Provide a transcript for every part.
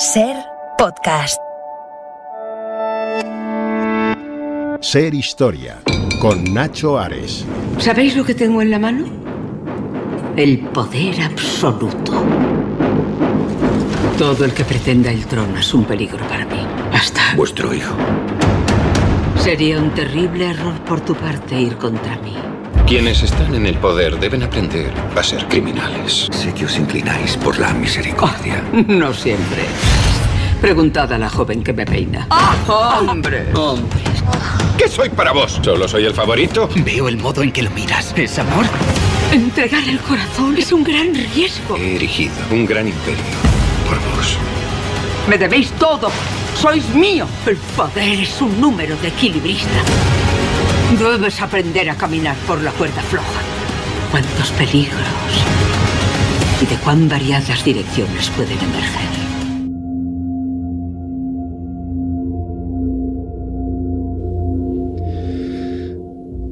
Ser podcast. Ser historia con Nacho Ares. ¿Sabéis lo que tengo en la mano? El poder absoluto. Todo el que pretenda el trono es un peligro para mí. Hasta vuestro hijo. Sería un terrible error por tu parte ir contra mí. Quienes están en el poder deben aprender a ser criminales. Sé que os inclináis por la misericordia. no siempre. Preguntad a la joven que me peina. ¡Ah! ¡Hombre! ¡Hombre! ¿Qué soy para vos? ¿Solo soy el favorito? Veo el modo en que lo miras. ¿Es amor? Entregar el corazón es un gran riesgo. He erigido un gran imperio por vos. Me debéis todo. Sois mío. El poder es un número de equilibrista. Debes aprender a caminar por la cuerda floja. Cuántos peligros y de cuán variadas direcciones pueden emerger.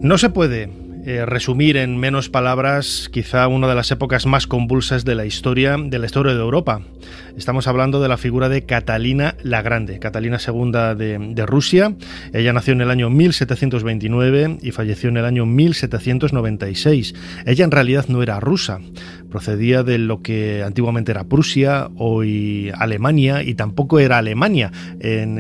No se puede eh, resumir en menos palabras quizá una de las épocas más convulsas de la historia de la historia de Europa. Estamos hablando de la figura de Catalina la Grande, Catalina II de, de Rusia. Ella nació en el año 1729 y falleció en el año 1796. Ella en realidad no era rusa, procedía de lo que antiguamente era Prusia, hoy Alemania, y tampoco era Alemania,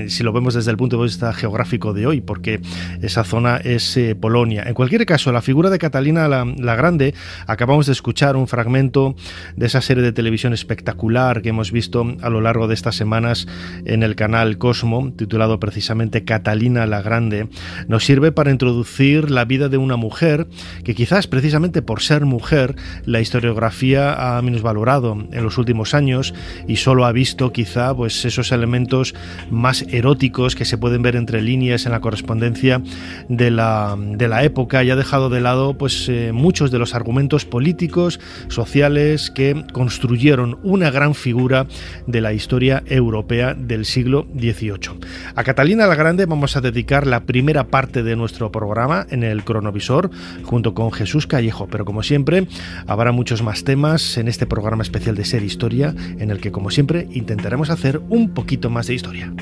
si lo vemos desde el punto de vista geográfico de hoy, porque esa zona es eh, Polonia. En cualquier caso, la figura de Catalina la Grande, acabamos de escuchar un fragmento de esa serie de televisión espectacular que hemos visto a lo largo de estas semanas en el canal Cosmo, titulado precisamente Catalina la Grande, nos sirve para introducir la vida de una mujer que quizás precisamente por ser mujer, la historiografía ha ha valorado en los últimos años y solo ha visto quizá pues esos elementos más eróticos que se pueden ver entre líneas en la correspondencia de la, época y ha dejado de lado pues eh, muchos de los argumentos políticos, sociales que construyeron una gran figura de la historia europea del siglo XVIII. A Catalina la Grande vamos a dedicar la primera parte de nuestro programa en el cronovisor junto con Jesús Callejo, pero como siempre habrá muchos más temas en este programa especial de Ser Historia, en el que, como siempre, intentaremos hacer un poquito más de historia.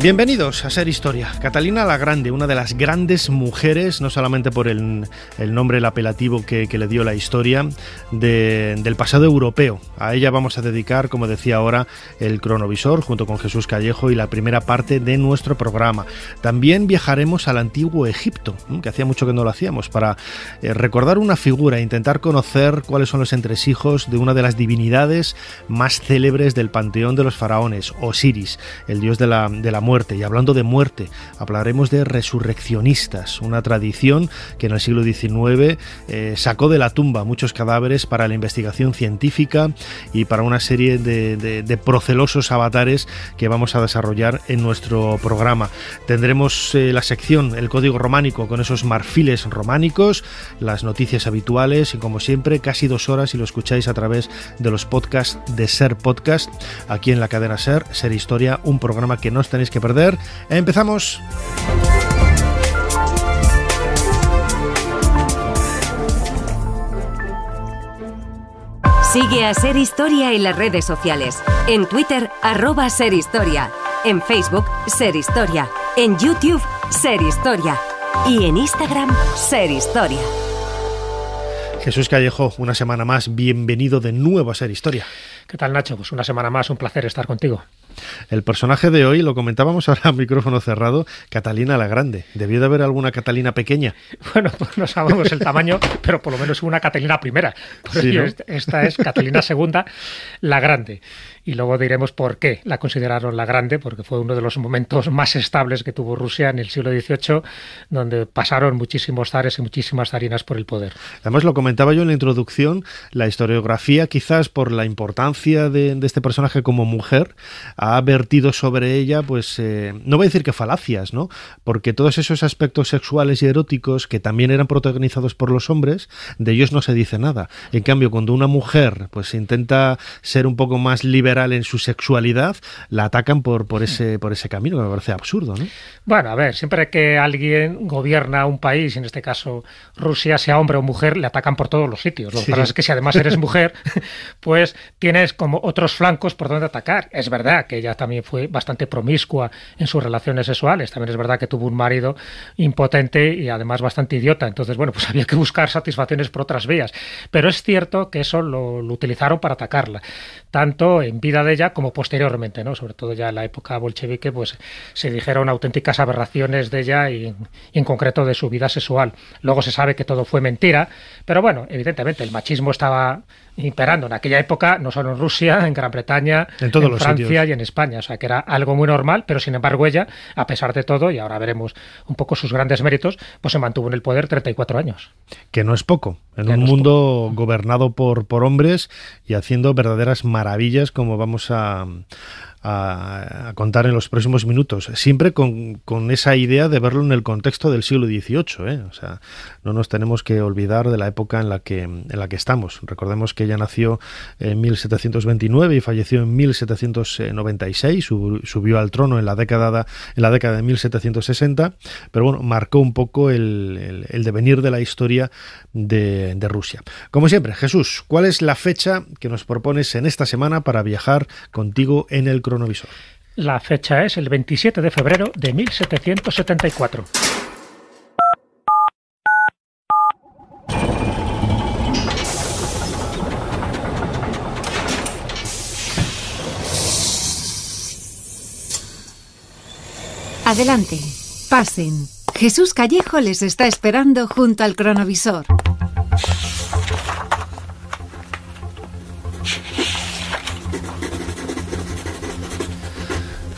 Bienvenidos a Ser Historia. Catalina la Grande, una de las grandes mujeres, no solamente por el, nombre, el apelativo que, le dio la historia, del pasado europeo. A ella vamos a dedicar, como decía ahora, el cronovisor junto con Jesús Callejo y la primera parte de nuestro programa. También viajaremos al antiguo Egipto, que hacía mucho que no lo hacíamos, para eh, recordar una figura, e intentar conocer cuáles son los entresijos de una de las divinidades más célebres del panteón de los faraones, Osiris, el dios de la, de la muerte. Y hablando de muerte, hablaremos de resurreccionistas, una tradición que en el siglo XIX eh, sacó de la tumba muchos cadáveres para la investigación científica y para una serie de, procelosos avatares que vamos a desarrollar en nuestro programa. Tendremos eh, la sección El Código Románico con esos marfiles románicos, las noticias habituales y como siempre casi dos horas si lo escucháis a través de los podcasts de Ser Podcast aquí en la cadena Ser, Ser Historia, un programa que no os tenéis que perder. Empezamos. Sigue a Ser Historia en las redes sociales. En Twitter, arroba Ser Historia. En Facebook, Ser Historia. En YouTube, Ser Historia. Y en Instagram, Ser Historia. Jesús Callejo, una semana más, bienvenido de nuevo a Ser Historia. ¿Qué tal, Nacho? Pues una semana más, un placer estar contigo. El personaje de hoy, lo comentábamos ahora a micrófono cerrado, Catalina la Grande. Debió de haber alguna Catalina pequeña. Bueno, pues no sabemos el tamaño, pero por lo menos una Catalina primera. Esta es Catalina segunda, la Grande y luego diremos por qué la consideraron la grande, porque fue uno de los momentos más estables que tuvo Rusia en el siglo XVIII, donde pasaron muchísimos zares y muchísimas zarinas por el poder. Además, lo comentaba yo en la introducción, la historiografía, quizás por la importancia de, este personaje como mujer, ha vertido sobre ella, pues, eh, no voy a decir que falacias, ¿no? Porque todos esos aspectos sexuales y eróticos que también eran protagonizados por los hombres, de ellos no se dice nada. En cambio, cuando una mujer, pues, intenta ser un poco más liberal, en su sexualidad, la atacan por, por, ese, por ese camino, que me parece absurdo. Bueno, a ver, siempre que alguien gobierna un país, en este caso Rusia, sea hombre o mujer, le atacan por todos los sitios. Lo que pasa es que si además eres mujer, pues tienes como otros flancos por donde atacar. Es verdad que ella también fue bastante promiscua en sus relaciones sexuales. También es verdad que tuvo un marido impotente y además bastante idiota. Entonces, bueno, pues había que buscar satisfacciones por otras vías. Pero es cierto que eso lo utilizaron para atacarla tanto en vida de ella como posteriormente, ¿no? Sobre todo ya en la época bolchevique, pues se dijeron auténticas aberraciones de ella y, y en concreto de su vida sexual. Luego se sabe que todo fue mentira, pero bueno, evidentemente el machismo estaba imperando en aquella época, no solo en Rusia, en Gran Bretaña, en, Francia y en España. O sea, que era algo muy normal, pero sin embargo ella, a pesar de todo, y ahora veremos un poco sus grandes méritos, pues se mantuvo en el poder 34 años. Que no es poco, en un mundo gobernado por, por hombres y haciendo verdaderas maravillas como vamos a, a, contar en los próximos minutos, siempre con, con, esa idea de verlo en el contexto del siglo XVIII. ¿eh? O sea, no nos tenemos que olvidar de la época en la que, en la que estamos. Recordemos que ella nació en 1729 y falleció en 1796, subió al trono en la década, en la década de 1760, pero bueno, marcó un poco el, el, el devenir de la historia de, de Rusia. Como siempre, Jesús, ¿cuál es la fecha que nos propones en esta semana para viajar contigo en el la fecha es el 27 de febrero de 1774. Adelante, pasen. Jesús Callejo les está esperando junto al cronovisor.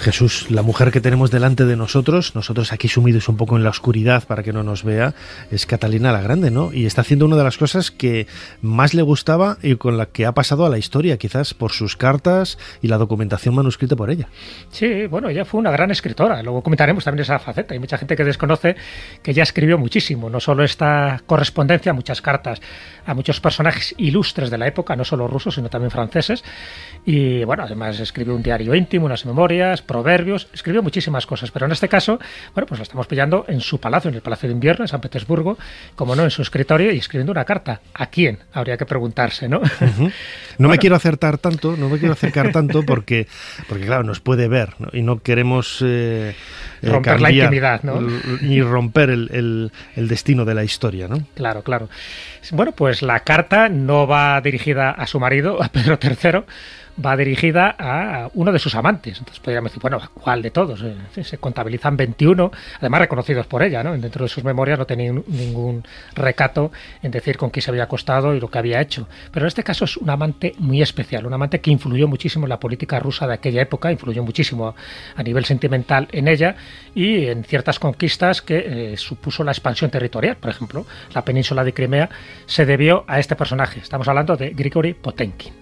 Jesús, la mujer que tenemos delante de nosotros, nosotros aquí sumidos un poco en la oscuridad para que no nos vea, es Catalina la Grande, ¿no? Y está haciendo una de las cosas que más le gustaba y con la que ha pasado a la historia, quizás por sus cartas y la documentación manuscrita por ella. Sí, bueno, ella fue una gran escritora, luego comentaremos también esa faceta. Hay mucha gente que desconoce que ella escribió muchísimo, no solo esta correspondencia, muchas cartas a muchos personajes ilustres de la época, no solo rusos, sino también franceses. Y bueno, además escribió un diario íntimo, unas memorias, proverbios, escribió muchísimas cosas, pero en este caso, bueno, pues la estamos pillando en su palacio, en el Palacio de Invierno, en San Petersburgo, como no, en su escritorio y escribiendo una carta. ¿A quién? Habría que preguntarse, ¿no? No me quiero acertar tanto, no me quiero acercar tanto porque, porque claro, nos puede ver y no queremos eh, eh, romper la intimidad, ¿no? Ni romper el, el destino de la historia, ¿no? Claro, claro. Bueno, pues la carta no va dirigida a su marido, a Pedro III, va dirigida a uno de sus amantes. Entonces podríamos decir, bueno, ¿cuál de todos? Eh, se contabilizan 21, además reconocidos por ella, ¿no? Dentro de sus memorias no tenía ningún recato en decir con quién se había acostado y lo que había hecho. Pero en este caso es un amante muy especial, un amante que influyó muchísimo en la política rusa de aquella época, influyó muchísimo a nivel sentimental en ella y en ciertas conquistas que eh, supuso la expansión territorial. Por ejemplo, la península de Crimea se debió a este personaje. Estamos hablando de Grigory Potenkin.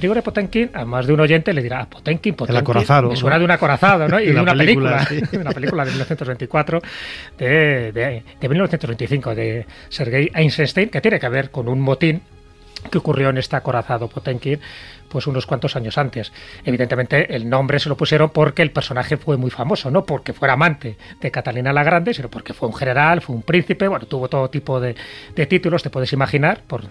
Digo de potenkin a más de un oyente le dirá, Potenkin, ah, Potenkin, suena de un acorazado, ¿no? Y de, una película. de una película de 1924, de, de, 1925, de Sergei Einstein, que tiene que ver con un motín que ocurrió en este acorazado Potenkin, pues unos cuantos años antes. Evidentemente el nombre se lo pusieron porque el personaje fue muy famoso, no porque fuera amante de Catalina la Grande, sino porque fue un general, fue un príncipe, bueno, tuvo todo tipo de, de títulos, te puedes imaginar, por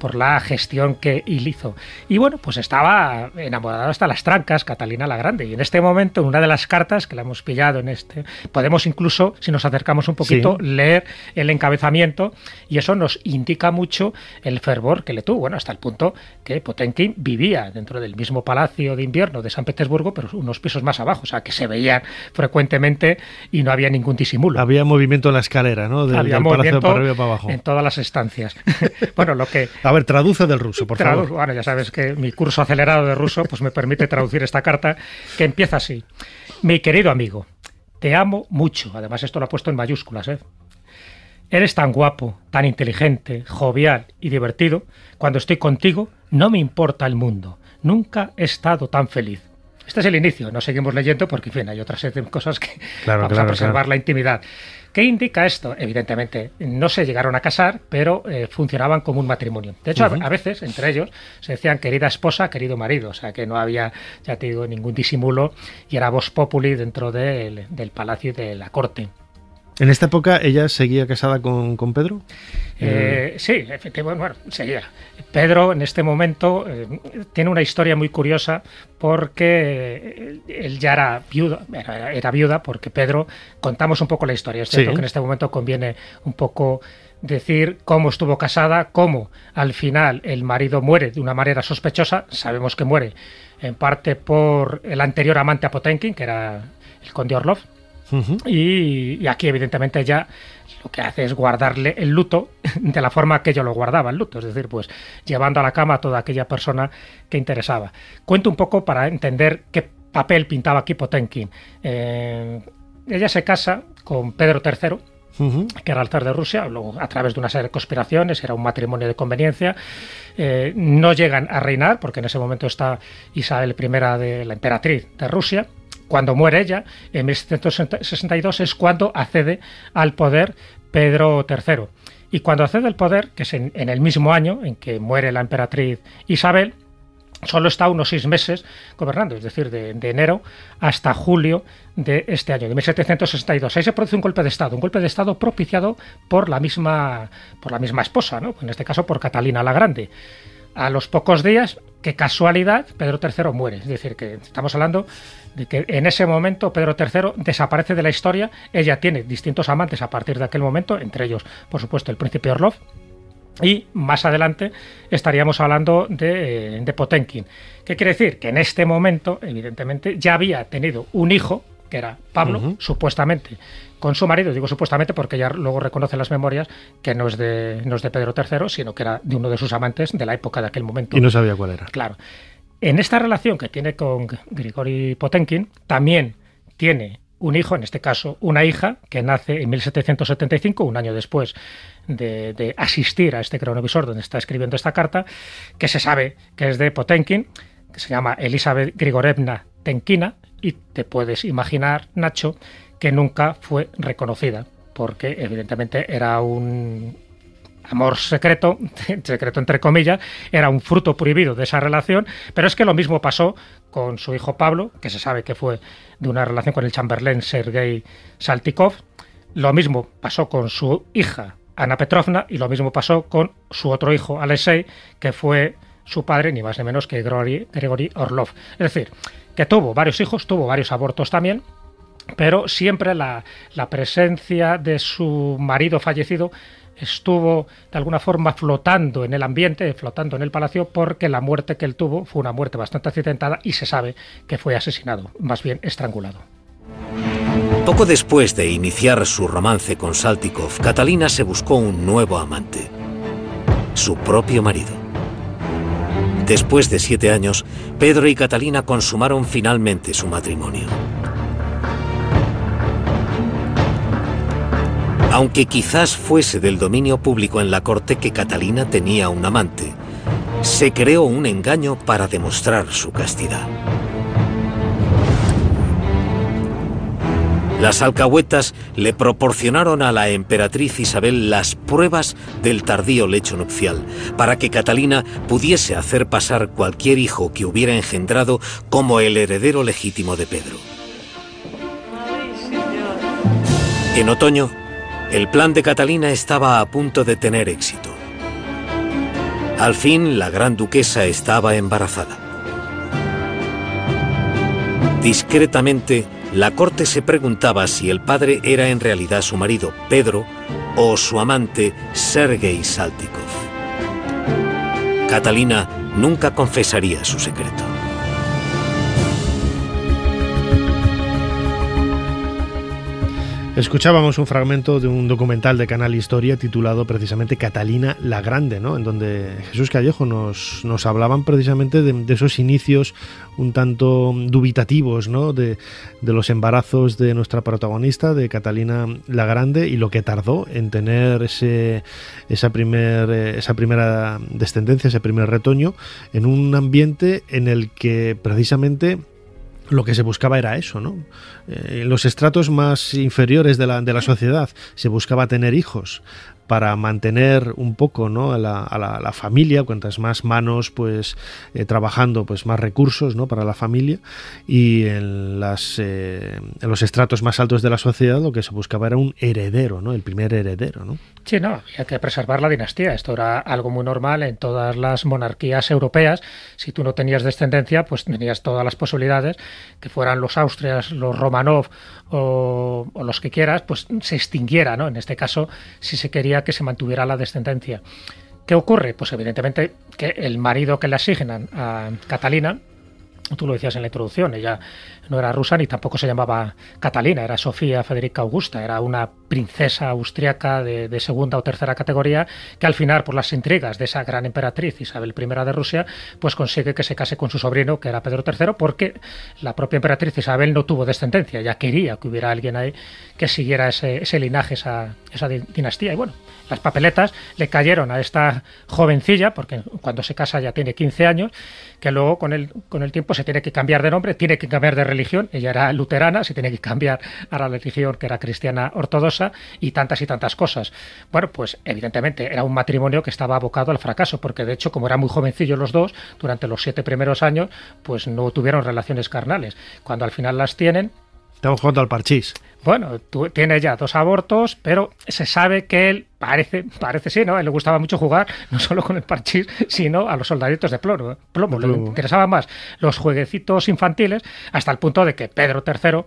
por la gestión que hizo. Y bueno, pues estaba enamorado hasta las trancas Catalina la Grande. Y en este momento, en una de las cartas que la hemos pillado en este, podemos incluso, si nos acercamos un poquito, leer el encabezamiento y eso nos indica mucho el fervor que le tuvo. Bueno, hasta el punto que Potenkin vivía dentro del mismo palacio de invierno de San Petersburgo, pero unos pisos más abajo, o sea, que se veían frecuentemente y no había ningún disimulo. Había movimiento en la escalera, ¿no? Del, arriba para abajo. En todas las estancias. bueno, lo que a ver, traduce del ruso, por favor. Bueno, ya sabes que mi curso acelerado de ruso pues me permite traducir esta carta que empieza así. Mi querido amigo, te amo mucho. Además, esto lo ha puesto en mayúsculas, ¿eh? Eres tan guapo, tan inteligente, jovial y divertido. Cuando estoy contigo, no me importa el mundo. Nunca he estado tan feliz. Este es el inicio, no seguimos leyendo porque, en fin, hay otras cosas que claro, vamos a preservar la intimidad. ¿Qué indica esto? Evidentemente, no se llegaron a casar, pero eh, funcionaban como un matrimonio. De hecho, a, veces, entre ellos, se decían querida esposa, querido marido, o sea que no había, ya tenido ningún disimulo y era voz populi dentro del, del palacio y de la corte. ¿En esta época ella seguía casada con, Pedro? Eh, sí, efectivamente, bueno, seguía. Pedro en este momento eh, tiene una historia muy curiosa porque eh, él ya era viuda, era, viuda porque Pedro, contamos un poco la historia, es cierto que en este momento conviene un poco decir cómo estuvo casada, cómo al final el marido muere de una manera sospechosa, sabemos que muere en parte por el anterior amante a Potenkin, que era el conde Orlov, y, aquí evidentemente ya lo que hace es guardarle el luto de la forma que yo lo guardaba el luto, es decir, pues llevando a la cama a toda aquella persona que interesaba. Cuento un poco para entender qué papel pintaba aquí eh, ella se casa con Pedro III, que era el zar de Rusia, luego a través de una serie de conspiraciones, era un matrimonio de conveniencia. Eh, no llegan a reinar, porque en ese momento está Isabel I, de, la emperatriz de Rusia, cuando muere ella, en 1762 es cuando accede al poder Pedro III. Y cuando accede al poder, que es en, el mismo año en que muere la emperatriz Isabel, solo está unos seis meses gobernando, es decir, de, enero hasta julio de este año, de 1762. Ahí se produce un golpe de Estado, un golpe de Estado propiciado por la misma, por la misma esposa, ¿no? en este caso por Catalina la Grande. A los pocos días, qué casualidad, Pedro III muere. Es decir, que estamos hablando de que en ese momento Pedro III desaparece de la historia. Ella tiene distintos amantes a partir de aquel momento, entre ellos, por supuesto, el príncipe Orlov. Y más adelante estaríamos hablando de, eh, de Potenkin. ¿Qué quiere decir? Que en este momento, evidentemente, ya había tenido un hijo, que era Pablo, supuestamente, con su marido, digo supuestamente porque ya luego reconoce las memorias que no es, de, de Pedro III, sino que era de uno de sus amantes de la época de aquel momento. Y no sabía cuál era. Claro. En esta relación que tiene con Grigori Potenkin, también tiene un hijo, en este caso una hija, que nace en 1775, un año después de, de, asistir a este cronovisor donde está escribiendo esta carta, que se sabe que es de Potenkin, que se llama Elizabeth Grigorevna Tenkina, y te puedes imaginar, Nacho, que nunca fue reconocida, porque evidentemente era un amor secreto, secreto entre comillas, era un fruto prohibido de esa relación, pero es que lo mismo pasó con su hijo Pablo, que se sabe que fue de una relación con el chamberlain Sergei Saltikov, lo mismo pasó con su hija Ana Petrovna y lo mismo pasó con su otro hijo Alexei, que fue su padre, ni más ni menos que Gregory, Orlov. Es decir, tuvo varios hijos, tuvo varios abortos también, pero siempre la, presencia de su marido fallecido estuvo de alguna forma flotando en el ambiente, flotando en el palacio, porque la muerte que él tuvo fue una muerte bastante accidentada y se sabe que fue asesinado, más bien estrangulado. Poco después de iniciar su romance con Saltikov, Catalina se buscó un nuevo amante, su propio marido. Después de siete años, Pedro y Catalina consumaron finalmente su matrimonio. Aunque quizás fuese del dominio público en la corte que Catalina tenía un amante, se creó un engaño para demostrar su castidad. Las alcahuetas le proporcionaron a la emperatriz Isabel las pruebas del tardío lecho nupcial, para que Catalina pudiese hacer pasar cualquier hijo que hubiera engendrado como el heredero legítimo de Pedro. En otoño, el plan de Catalina estaba a punto de tener éxito. Al fin, la gran duquesa estaba embarazada. Discretamente, la corte se preguntaba si el padre era en realidad su marido, Pedro, o su amante, Sergei Saltikov. Catalina nunca confesaría su secreto. Escuchábamos un fragmento de un documental de Canal Historia titulado precisamente Catalina la Grande, ¿no? en donde Jesús Callejo nos, nos hablaban precisamente de, esos inicios un tanto dubitativos ¿no? de, de, los embarazos de nuestra protagonista, de Catalina la Grande, y lo que tardó en tener ese, esa, primer, eh, esa primera descendencia, ese primer retoño, en un ambiente en el que precisamente lo que se buscaba era eso, ¿no? En eh, los estratos más inferiores de la, de la sociedad se buscaba tener hijos para mantener un poco ¿no? a, la, a la, familia, cuantas más manos pues eh, trabajando, pues más recursos ¿no? para la familia y en, las, eh, los estratos más altos de la sociedad lo que se buscaba era un heredero, ¿no? el primer heredero. ¿no? Sí, no, había que preservar la dinastía, esto era algo muy normal en todas las monarquías europeas, si tú no tenías descendencia pues tenías todas las posibilidades que fueran los Austrias, los Romanov o, o los que quieras, pues se extinguiera, ¿no? En este caso, si se quería que se mantuviera la descendencia. ¿Qué ocurre? Pues evidentemente que el marido que le asignan a Catalina tú lo decías en la introducción, ella no era rusa ni tampoco se llamaba Catalina, era Sofía Federica Augusta, era una princesa austriaca de, segunda o tercera categoría que al final, por las intrigas de esa gran emperatriz Isabel I de Rusia, pues consigue que se case con su sobrino, que era Pedro III, porque la propia emperatriz Isabel no tuvo descendencia, ya quería que hubiera alguien ahí que siguiera ese, ese linaje, esa, esa dinastía. Y bueno, las papeletas le cayeron a esta jovencilla, porque cuando se casa ya tiene 15 años, que luego con el, con el tiempo se tiene que cambiar de nombre, tiene que cambiar de religión, ella era luterana, se tiene que cambiar a la religión que era cristiana ortodoxa y tantas y tantas cosas. Bueno, pues evidentemente era un matrimonio que estaba abocado al fracaso, porque de hecho como eran muy jovencillos los dos, durante los siete primeros años, pues no tuvieron relaciones carnales. Cuando al final las tienen, Estamos jugando al parchís. Bueno, tiene ya dos abortos, pero se sabe que él parece, parece sí, ¿no? él le gustaba mucho jugar, no solo con el parchís, sino a los soldaditos de plomo. plomo. Le interesaban más los jueguecitos infantiles, hasta el punto de que Pedro III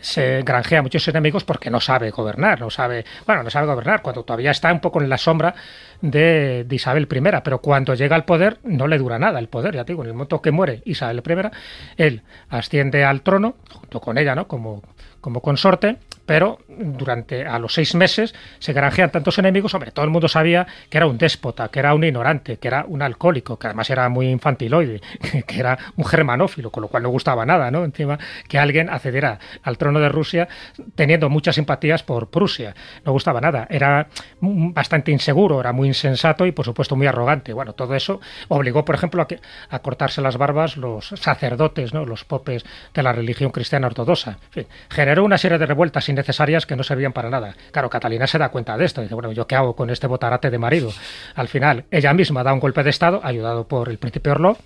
se granjea muchos enemigos porque no sabe gobernar, no sabe, bueno, no sabe gobernar cuando todavía está un poco en la sombra de, Isabel I, pero cuando llega al poder no le dura nada el poder, ya te digo, en el momento que muere Isabel I, él asciende al trono junto con ella, ¿no? Como como consorte pero durante a los seis meses se granjean tantos enemigos, hombre, todo el mundo sabía que era un déspota, que era un ignorante, que era un alcohólico, que además era muy infantiloide, que era un germanófilo, con lo cual no gustaba nada, ¿no? Encima, que alguien accediera al trono de Rusia teniendo muchas simpatías por Prusia, no gustaba nada, era bastante inseguro, era muy insensato y por supuesto muy arrogante. Bueno, todo eso obligó, por ejemplo, a, que, a cortarse las barbas los sacerdotes, ¿no? Los popes de la religión cristiana ortodoxa. En fin, generó una serie de revueltas necesarias que no servían para nada. Claro, Catalina se da cuenta de esto. dice, bueno, ¿yo qué hago con este botarate de marido? Al final, ella misma da un golpe de Estado, ayudado por el príncipe Orlov,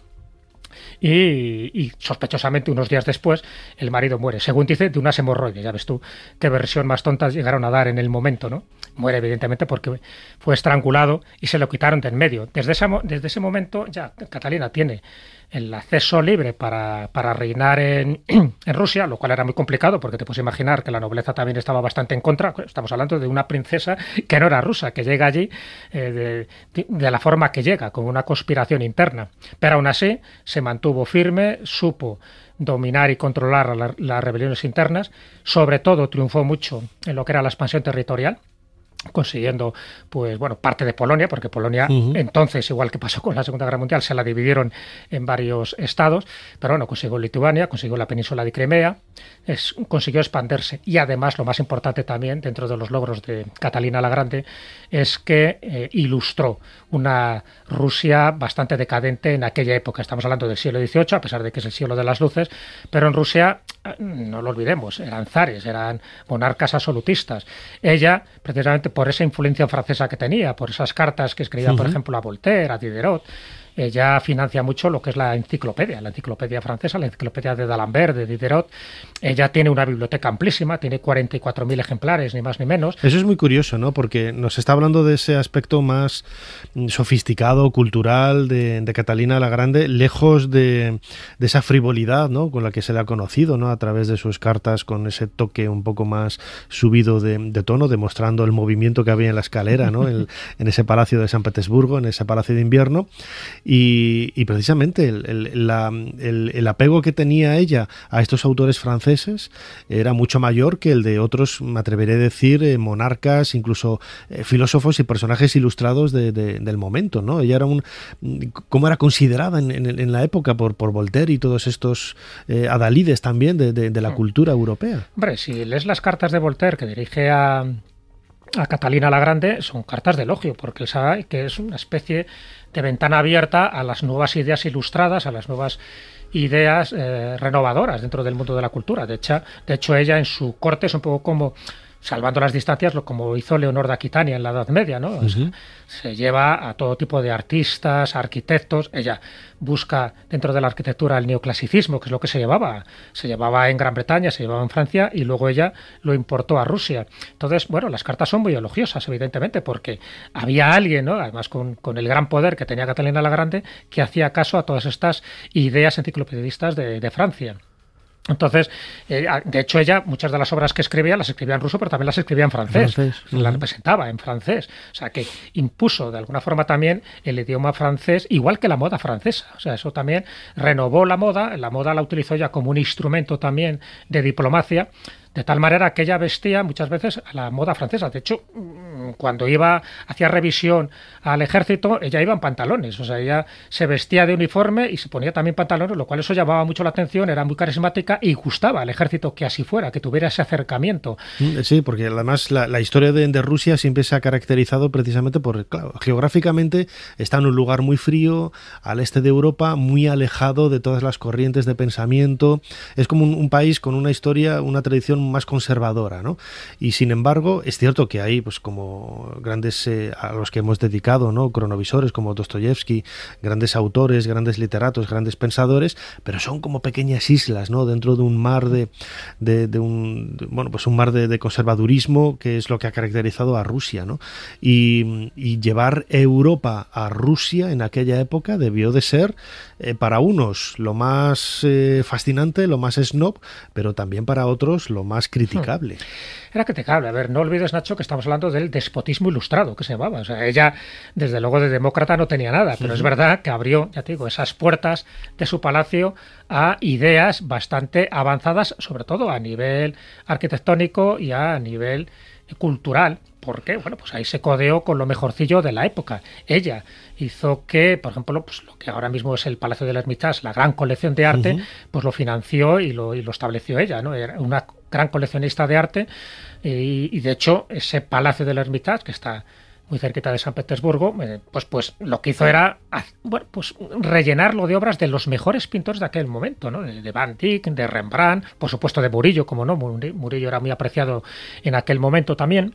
y, sospechosamente unos días después el marido muere, según dice, de unas hemorroides, ya ves tú qué versión más tonta llegaron a dar en el momento, ¿no? Muere evidentemente porque fue estrangulado y se lo quitaron de en medio. Desde, desde ese momento ya Catalina tiene el acceso libre para, reinar en, Rusia, lo cual era muy complicado porque te puedes imaginar que la nobleza también estaba bastante en contra. Estamos hablando de una princesa que no era rusa, que llega allí eh, de, la forma que llega, con una conspiración interna. Pero aún así se mantuvo firme, supo dominar y controlar las rebeliones internas, sobre todo triunfó mucho en lo que era la expansión territorial consiguiendo pues bueno parte de Polonia porque Polonia entonces igual que pasó con la Segunda Guerra Mundial se la dividieron en varios estados pero bueno consiguió Lituania consiguió la península de Crimea consiguió expandirse y además lo más importante también dentro de los logros de Catalina la Grande es que eh, ilustró una Rusia bastante decadente en aquella época. Estamos hablando del siglo XVIII, a pesar de que es el siglo de las luces, pero en Rusia, eh, no lo olvidemos, eran zares, eran monarcas absolutistas. Ella, precisamente por esa influencia francesa que tenía, por esas cartas que escribía, por ejemplo, a Voltaire, a Diderot, ella eh, financia mucho lo que es la enciclopedia, la enciclopedia francesa, la enciclopedia de D'Alembert, de Diderot. Ella eh, tiene una biblioteca amplísima, tiene 44.000 ejemplares, ni más ni menos. Eso es muy curioso, ¿no? Porque nos está hablando de ese aspecto más mm, sofisticado, cultural de, Catalina la Grande, lejos de, esa frivolidad, ¿no? Con la que se le ha conocido, ¿no? A través de sus cartas, con ese toque un poco más subido de, tono, demostrando el movimiento que había en la escalera, ¿no? en ese palacio de San Petersburgo, en ese palacio de invierno y, precisamente el, apego que tenía ella a estos autores franceses era mucho mayor que el de otros, me atreveré a decir, eh, monarcas, incluso eh, filósofos y personajes ilustrados del momento. ¿no? Ella era un. ¿Cómo era considerada en, la época por, por Voltaire y todos estos eh, adalides también de, la mm. cultura europea? Hombre, si lees las cartas de Voltaire que dirige a, a Catalina la Grande son cartas de elogio, porque sabe que es una especie de ventana abierta a las nuevas ideas ilustradas, a las nuevas ideas eh, renovadoras dentro del mundo de la cultura. de hecho, ella en su corte es un poco como salvando las distancias, como hizo Leonor de Aquitania en la Edad Media, ¿no? Se lleva a todo tipo de artistas, arquitectos. Ella busca dentro de la arquitectura el neoclasicismo, que es lo que se llevaba. Se llevaba en Gran Bretaña, se llevaba en Francia y luego ella lo importó a Rusia. Entonces, bueno, las cartas son muy elogiosas, evidentemente, porque había alguien, Además, con, el gran poder que tenía Catalina la Grande, que hacía caso a todas estas ideas enciclopedistas de Francia. Entonces, eh, de hecho, ella muchas de las obras que escribía las escribía en ruso, pero también las escribía en francés. Las representaba en francés. O sea, que impuso de alguna forma también el idioma francés, igual que la moda francesa. O sea, eso también renovó la moda. La moda la utilizó ya como un instrumento también de diplomacia. De tal manera que ella vestía muchas veces a la moda francesa. De hecho, mm, cuando iba, hacía revisión al ejército, ella iba en pantalones. O sea, ella se vestía de uniforme y se ponía también pantalones, lo cual eso llamaba mucho la atención, era muy carismática y gustaba al ejército que así fuera, que tuviera ese acercamiento. Mm, sí, porque además la, historia de, Rusia siempre se ha caracterizado precisamente por, claro, geográficamente está en un lugar muy frío, al este de Europa, muy alejado de todas las corrientes de pensamiento. Es como un país con una historia, una tradición más conservadora, ¿no? Y sin embargo, es cierto que hay, pues como grandes eh, a los que hemos dedicado, ¿no? Cronovisores como Dostoyevsky, grandes autores, grandes literatos, grandes pensadores, pero son como pequeñas islas, ¿no? Dentro de un mar de, de, un, bueno, pues un mar de, conservadurismo que es lo que ha caracterizado a Rusia, y llevar Europa a Rusia en aquella época debió de ser eh, para unos lo más eh, fascinante, lo más snob, pero también para otros lo más criticable. Hmm. Era criticable. A ver, no olvides, Nacho, que estamos hablando del despotismo ilustrado, que se llamaba. sea, ella, desde luego, de demócrata no tenía nada, pero es verdad que abrió, ya te digo, esas puertas de su palacio a ideas bastante avanzadas, sobre todo a nivel arquitectónico y a nivel cultural, porque bueno, pues ahí se codeó con lo mejorcillo de la época. Ella hizo que, por ejemplo, pues lo que ahora mismo es el Palacio de la Mitas, la gran colección de arte, pues lo financió y lo, y lo estableció ella, ¿no? Era una gran coleccionista de arte eh, y, de hecho ese Palacio de la Mitas, que está muy cerquita de San Petersburgo, eh, pues, pues lo que hizo era bueno, pues, rellenarlo de obras de los mejores pintores de aquel momento, ¿no? de Van Dyck, de Rembrandt, por supuesto de Murillo, como no, Murillo era muy apreciado en aquel momento también.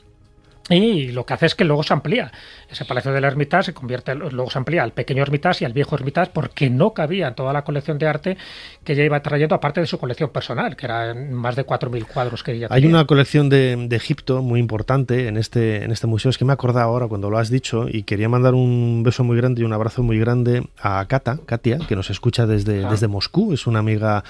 Y lo que hace es que luego se amplía. Ese palacio de la ermita se convierte, luego se amplía al pequeño ermita y al viejo ermita porque no cabía toda la colección de arte que ella iba trayendo, aparte de su colección personal, que eran más de 4.000 cuadros que ella Hay una colección de, Egipto muy importante en este, en este museo. Es que me acordaba ahora cuando lo has dicho y quería mandar un beso muy grande y un abrazo muy grande a Kata, Katia, que nos escucha desde, desde Moscú. Es una amiga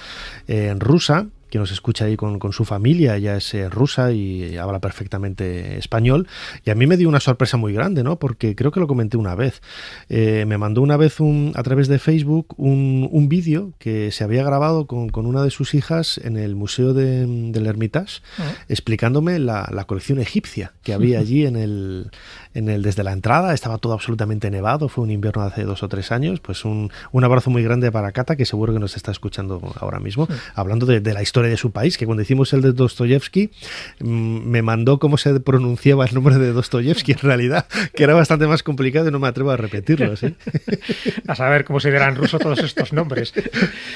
en eh, rusa nos escucha ahí con, con su familia, ella es eh, rusa y habla perfectamente español, y a mí me dio una sorpresa muy grande, ¿no? Porque creo que lo comenté una vez. Eh, me mandó una vez un, a través de Facebook un, un vídeo que se había grabado con, con, una de sus hijas en el Museo de, del Hermitage, mm. explicándome la, la, colección egipcia que había allí en el, en el, desde la entrada, estaba todo absolutamente nevado, fue un invierno de hace dos o tres años, pues un, un abrazo muy grande para Cata, que seguro que nos está escuchando ahora mismo, hablando de la historia de su país, que cuando hicimos el de Dostoyevsky mm, me mandó cómo se pronunciaba el nombre de Dostoyevsky en realidad, que era bastante más complicado y no me atrevo a repetirlo. a saber cómo se dirán ruso todos estos nombres.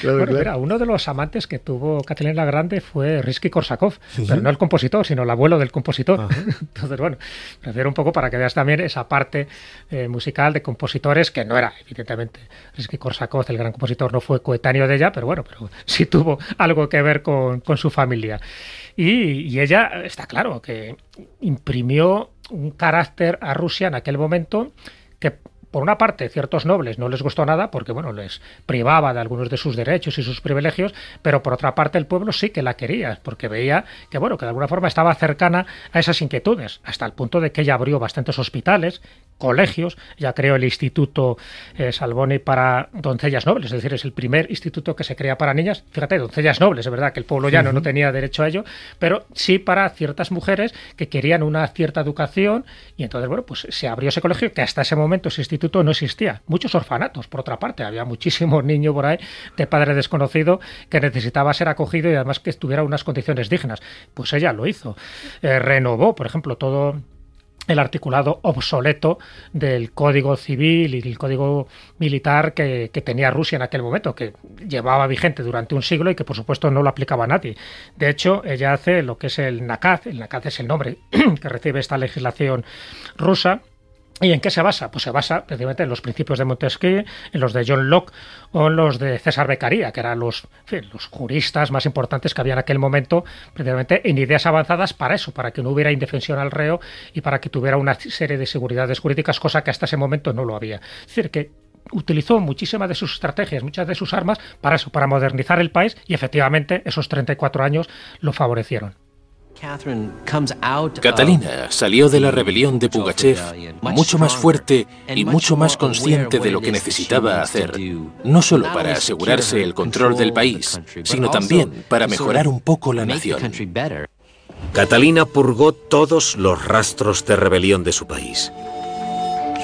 uno de los amantes que tuvo Catalina la Grande fue Risky Korsakov, pero no el compositor, sino el abuelo del compositor. Entonces, bueno, prefiero un poco para que veas también esa parte eh, musical de compositores que no era, evidentemente, Risky Korsakov, el gran compositor, no fue coetáneo de ella, pero bueno, pero sí tuvo algo que ver con con, su familia. Y, y, ella, está claro, que imprimió un carácter a Rusia en aquel momento que por una parte, ciertos nobles no les gustó nada porque, bueno, les privaba de algunos de sus derechos y sus privilegios, pero por otra parte el pueblo sí que la quería, porque veía que, bueno, que de alguna forma estaba cercana a esas inquietudes, hasta el punto de que ella abrió bastantes hospitales, colegios, ya creó el Instituto eh, Salvoni para doncellas nobles, es decir, es el primer instituto que se crea para niñas, fíjate, doncellas nobles, es verdad que el pueblo ya no tenía derecho a ello, pero sí para ciertas mujeres que querían una cierta educación y entonces, bueno, pues se abrió ese colegio que hasta ese momento se no existía. Muchos orfanatos, por otra parte. Había muchísimos niños por ahí de padre desconocido que necesitaba ser acogido y además que estuviera unas condiciones dignas. Pues ella lo hizo. Eh, renovó, por ejemplo, todo el articulado obsoleto del código civil y del código militar que, tenía Rusia en aquel momento, que llevaba vigente durante un siglo y que por supuesto no lo aplicaba a nadie. De hecho, ella hace lo que es el NACAD, el NACAD es el nombre que recibe esta legislación rusa, ¿Y en qué se basa? Pues se basa precisamente en los principios de Montesquieu, en los de John Locke o en los de César Beccaria, que eran los, juristas más importantes que había en aquel momento, precisamente en ideas avanzadas para eso, para que no hubiera indefensión al reo y para que tuviera una serie de seguridades jurídicas, cosa que hasta ese momento no lo había. Es decir, que utilizó muchísimas de sus estrategias, muchas de sus armas para eso, para modernizar el país y efectivamente esos 34 años lo favorecieron. Catalina salió de la rebelión de Pugachev mucho más fuerte y mucho más consciente de lo que necesitaba hacer, no solo para asegurarse el control del país, sino también para mejorar un poco la nación. Catalina purgó todos los rastros de rebelión de su país.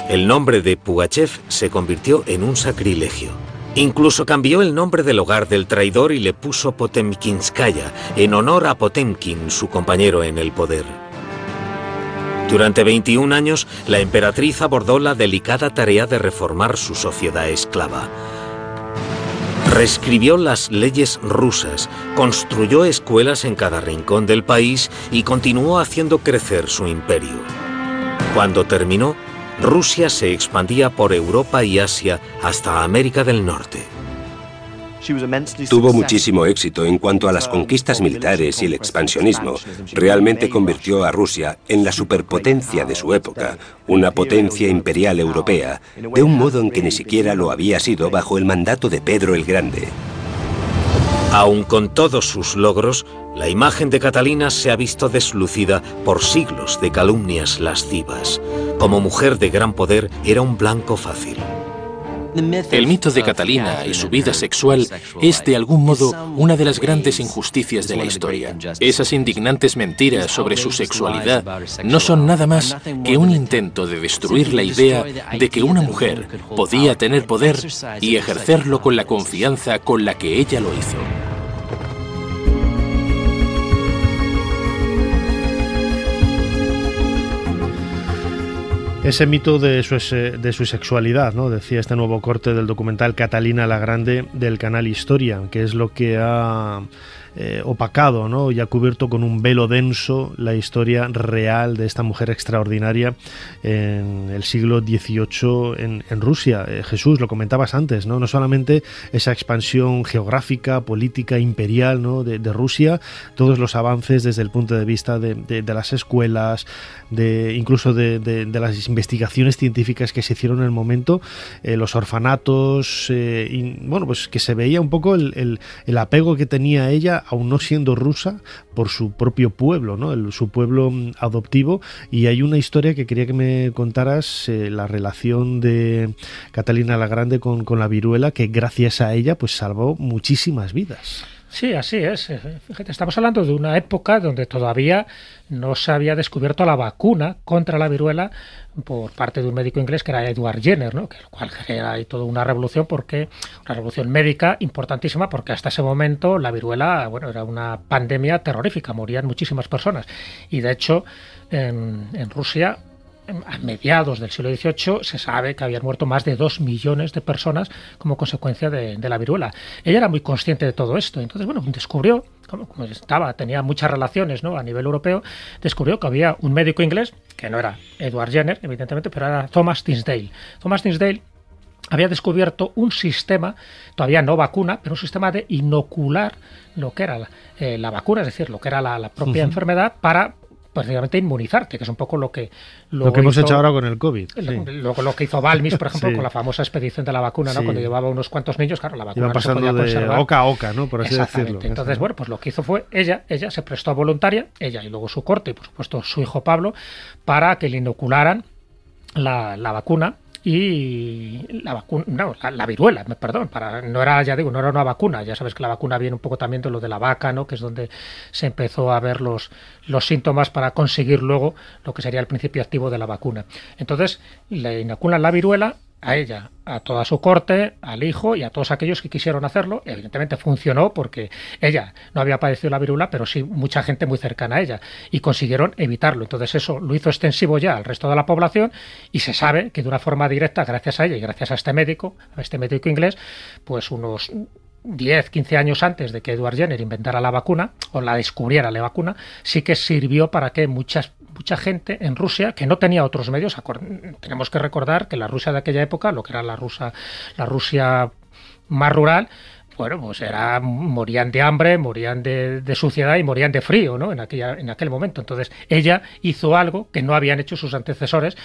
El nombre de Pugachev se convirtió en un sacrilegio. Incluso cambió el nombre del hogar del traidor y le puso Potemkinskaya, en honor a Potemkin, su compañero en el poder. Durante 21 años, la emperatriz abordó la delicada tarea de reformar su sociedad esclava. Reescribió las leyes rusas, construyó escuelas en cada rincón del país y continuó haciendo crecer su imperio. Cuando terminó, Rusia se expandía por Europa y Asia hasta América del Norte. Tuvo muchísimo éxito en cuanto a las conquistas militares y el expansionismo. Realmente convirtió a Rusia en la superpotencia de su época, una potencia imperial europea, de un modo en que ni siquiera lo había sido bajo el mandato de Pedro el Grande. Aun con todos sus logros, la imagen de Catalina se ha visto deslucida por siglos de calumnias lascivas. Como mujer de gran poder, era un blanco fácil. El mito de Catalina y su vida sexual es de algún modo una de las grandes injusticias de la historia. Esas indignantes mentiras sobre su sexualidad no son nada más que un intento de destruir la idea de que una mujer podía tener poder y ejercerlo con la confianza con la que ella lo hizo. ese mito de su, eh, de su sexualidad, ¿no? decía este nuevo corte del documental Catalina la Grande del canal Historia, que es lo que ha eh, opacado ¿no? y ha cubierto con un velo denso la historia real de esta mujer extraordinaria en el siglo XVIII en, Rusia. Eh, Jesús, lo comentabas antes, ¿no? no solamente esa expansión geográfica, política, imperial de, Rusia, todos los avances desde el punto de vista de, las escuelas, de, incluso de, las investigaciones científicas que se hicieron en el momento, eh, los orfanatos, bueno, pues que se veía un poco el, el apego que tenía ella aún no siendo rusa, por su propio pueblo, ¿no? El, su pueblo mm, adoptivo. Y hay una historia que quería que me contaras, eh, la relación de Catalina la Grande con, la viruela, que gracias a ella pues salvó muchísimas vidas. Sí, así es. Eh, estamos hablando de una época donde todavía no se había descubierto la vacuna contra la viruela por parte de un médico inglés que era Edward Jenner, ¿no? que lo cual genera ahí toda una revolución porque una revolución médica importantísima porque hasta ese momento la viruela bueno era una pandemia terrorífica, morían muchísimas personas y de hecho en Rusia a mediados del siglo XVIII se sabe que habían muerto más de dos millones de personas como consecuencia de, la viruela. Ella era muy consciente de todo esto, entonces, bueno, descubrió, como, estaba, tenía muchas relaciones ¿no? a nivel europeo, descubrió que había un médico inglés, que no era Edward Jenner, evidentemente, pero era Thomas Tinsdale. Thomas Tinsdale había descubierto un sistema, todavía no vacuna, pero un sistema de inocular lo que era la, eh, vacuna, es decir, lo que era la, propia enfermedad, para prácticamente inmunizarte, que es un poco lo que... Lo, que hemos hecho ahora con el COVID. Lo, lo, que hizo Balmis, por ejemplo, con la famosa expedición de la vacuna, ¿no? cuando llevaba unos cuantos niños, claro, la vacuna pasando no se de oca a oca, ¿no? por así decirlo. Entonces, bueno, pues lo que hizo fue ella, ella se prestó voluntaria, ella y luego su corte, y por supuesto su hijo Pablo, para que le inocularan la, la vacuna y la vacuna, la, viruela, perdón, para, no era, ya digo, no era una vacuna, ya sabes que la vacuna viene un poco también de lo de la vaca, ¿no? que es donde se empezó a ver los, los síntomas para conseguir luego lo que sería el principio activo de la vacuna. Entonces, le inoculan la viruela a ella, a toda su corte, al hijo y a todos aquellos que quisieron hacerlo. Evidentemente funcionó porque ella no había padecido la virula, pero sí mucha gente muy cercana a ella y consiguieron evitarlo. Entonces eso lo hizo extensivo ya al resto de la población y se sabe que de una forma directa, gracias a ella y gracias a este médico, a este médico inglés, pues unos 10, 15 años antes de que Edward Jenner inventara la vacuna o la descubriera la vacuna, sí que sirvió para que muchas mucha gente en Rusia que no tenía otros medios. Tenemos que recordar que la Rusia de aquella época, lo que era la Rusia, la Rusia más rural, bueno, pues era, morían de hambre, morían de, suciedad y morían de frío, ¿no? En, aquella, en aquel momento. Entonces, ella hizo algo que no habían hecho sus antecesores,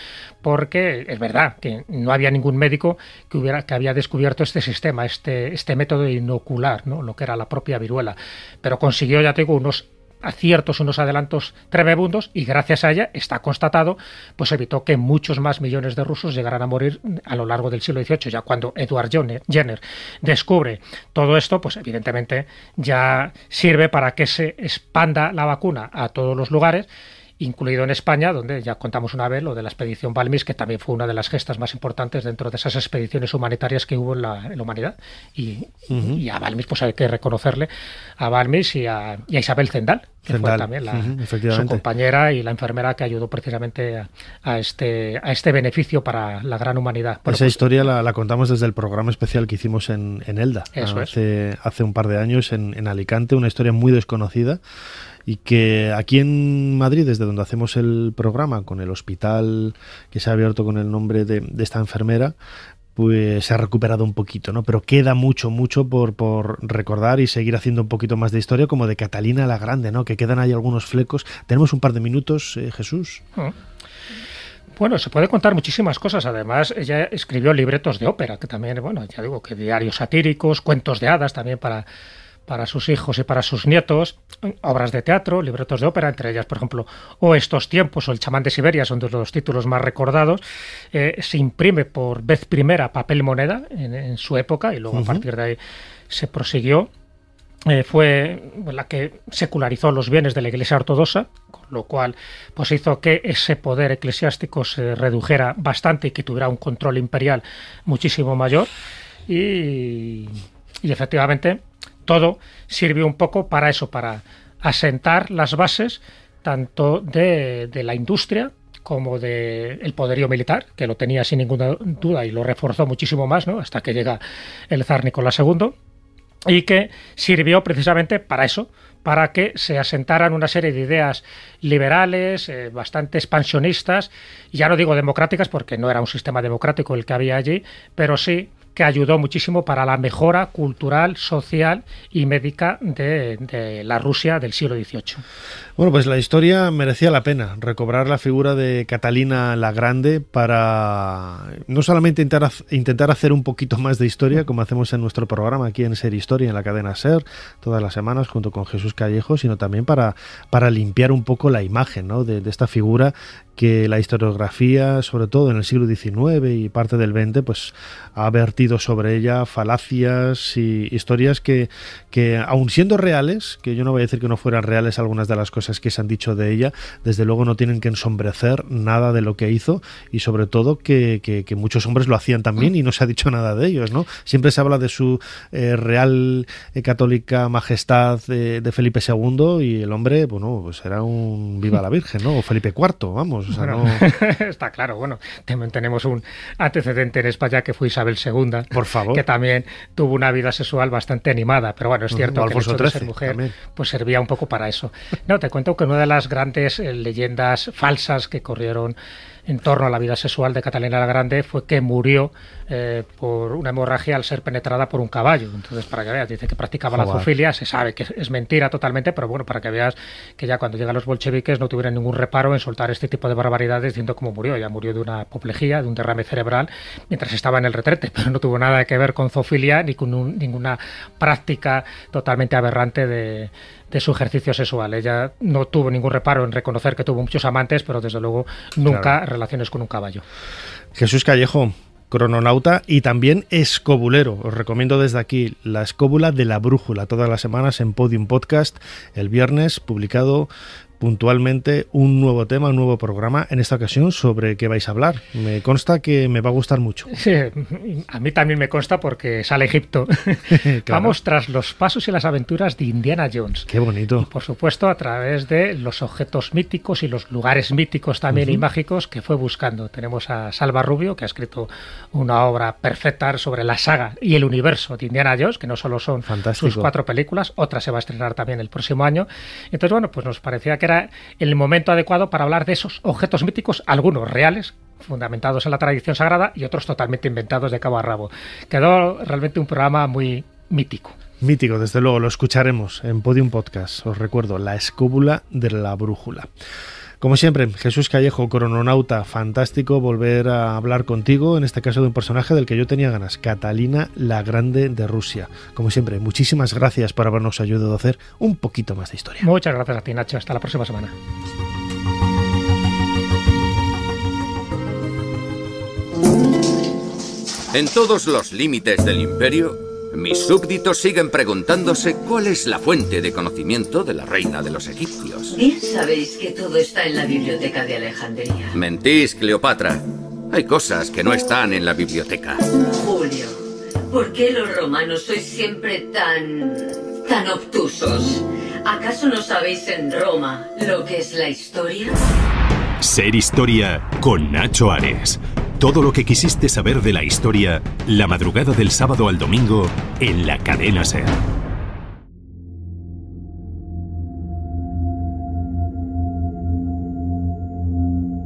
porque es verdad que no había ningún médico que, hubiera, que había descubierto este sistema, este, este método de inocular, ¿no? Lo que era la propia viruela. Pero consiguió, ya tengo, unos aciertos, unos adelantos tremebundos y gracias a ella está constatado, pues evitó que muchos más millones de rusos llegaran a morir a lo largo del siglo XVIII, ya cuando Edward Jenner descubre todo esto, pues evidentemente ya sirve para que se expanda la vacuna a todos los lugares incluido en España, donde ya contamos una vez lo de la expedición Balmis, que también fue una de las gestas más importantes dentro de esas expediciones humanitarias que hubo en la, humanidad. Y, a Balmis, pues hay que reconocerle a Balmis y a, Isabel Zendal, que fue también la, su compañera y la enfermera que ayudó precisamente a, este, a este beneficio para la gran humanidad. Bueno, Esa pues, historia la, contamos desde el programa especial que hicimos en, Elda, hace, un par de años en, en Alicante, una historia muy desconocida y que aquí en Madrid, desde donde hacemos el programa, con el hospital que se ha abierto con el nombre de, esta enfermera, pues se ha recuperado un poquito, ¿no? Pero queda mucho, mucho por, recordar y seguir haciendo un poquito más de historia, como de Catalina la Grande, ¿no? Que quedan ahí algunos flecos. Tenemos un par de minutos, eh, Jesús. Mm. Bueno, se puede contar muchísimas cosas. Además, ella escribió libretos de ópera, que también, bueno, ya digo que diarios satíricos, cuentos de hadas también para para sus hijos y para sus nietos, obras de teatro, libretos de ópera, entre ellas, por ejemplo, O estos tiempos o El chamán de Siberia, son de los títulos más recordados, eh, se imprime por vez primera papel moneda en, su época y luego a partir de ahí se prosiguió. Eh, fue la que secularizó los bienes de la Iglesia ortodoxa, con lo cual pues hizo que ese poder eclesiástico se redujera bastante y que tuviera un control imperial muchísimo mayor. Y, y efectivamente todo sirvió un poco para eso, para asentar las bases tanto de, la industria como del el poderío militar, que lo tenía sin ninguna duda y lo reforzó muchísimo más, ¿no? Hasta que llega el zar Nicolás II, y que sirvió precisamente para eso, para que se asentaran una serie de ideas liberales, eh, bastante expansionistas, ya no digo democráticas porque no era un sistema democrático el que había allí, pero sí que ayudó muchísimo para la mejora cultural, social y médica de, la Rusia del siglo XVIII. Bueno, pues la historia merecía la pena recobrar la figura de Catalina la Grande para no solamente intentar, hacer un poquito más de historia, como hacemos en nuestro programa aquí en Ser Historia, en la cadena Ser, todas las semanas junto con Jesús Callejo, sino también para, para limpiar un poco la imagen de esta figura que la historiografía, sobre todo en el siglo XIX y parte del XX, pues ha vertido sobre ella falacias y historias que, aun siendo reales, que yo no voy a decir que no fueran reales algunas de las cosas que se han dicho de ella, desde luego no tienen que ensombrecer nada de lo que hizo y sobre todo que, que, muchos hombres lo hacían también y no se ha dicho nada de ellos, ¿no? Siempre se habla de su eh, real eh, católica majestad de, eh, de Felipe II y el hombre, bueno, pues era un viva la Virgen, ¿no? O Felipe IV, vamos. está claro, bueno, también tenemos un antecedente en España que fue Isabel II, por favor, que también tuvo una vida sexual bastante animada, pero bueno, es cierto que el ser mujer pues servía un poco para eso. No, te cuento que una de las grandes eh, leyendas falsas que corrieron en torno a la vida sexual de Catalina la Grande fue que murió eh, por una hemorragia al ser penetrada por un caballo. Entonces, para que veas, dice que practicaba la zoofilia, se sabe que es mentira totalmente, pero bueno, para que veas que ya cuando llegan los bolcheviques no tuvieron ningún reparo en soltar este tipo de barbaridades diciendo cómo murió. Ella murió de una apoplejía, de un derrame cerebral, mientras estaba en el retrete, pero no tuvo nada que ver con zoofilia ni con ninguna práctica totalmente aberrante de, su ejercicio sexual. Ella no tuvo ningún reparo en reconocer que tuvo muchos amantes, pero desde luego nunca relaciones con un caballo. Jesús Callejo, crononauta y también escobulero. Os recomiendo desde aquí la escóbula de la brújula, todas las semanas en Podium Podcast, el viernes publicado puntualmente un nuevo tema, un nuevo programa, en esta ocasión sobre qué vais a hablar. Me consta que me va a gustar mucho. Sí, a mí también me consta porque sale Egipto. Vamos tras los pasos y las aventuras de Indiana Jones. Qué bonito. por supuesto, a través de los objetos míticos y los lugares míticos también y mágicos que fue buscando. Tenemos a Salva Rubio, que ha escrito una obra perfecta sobre la saga y el universo de Indiana Jones, que no solo son sus cuatro películas, otra se va a estrenar también el próximo año. Entonces, bueno, pues nos parecía que era el momento adecuado para hablar de esos objetos míticos, algunos reales, fundamentados en la tradición sagrada, y otros totalmente inventados de cabo a rabo. Quedó realmente un programa muy mítico. Mítico, desde luego, lo escucharemos en Podium Podcast. Os recuerdo, la Escúbula de la brújula. Como siempre, Jesús Callejo, crononauta, fantástico volver a hablar contigo, en este caso de un personaje del que yo tenía ganas, Catalina la Grande de Rusia. Como siempre, muchísimas gracias por habernos ayudado a hacer un poquito más de historia. Muchas gracias a ti, Nacho. Hasta la próxima semana. En todos los límites del imperio, mis súbditos siguen preguntándose cuál es la fuente de conocimiento de la reina de los egipcios. Bien sabéis que todo está en la biblioteca de Alejandría. Mentís, Cleopatra. Hay cosas que no están en la biblioteca. Julio, ¿por qué los romanos sois siempre tan... tan obtusos? ¿Acaso no sabéis en Roma lo que es la historia? Ser historia con Nacho Ares. Todo lo que quisiste saber de la historia, la madrugada del sábado al domingo, en la cadena SER.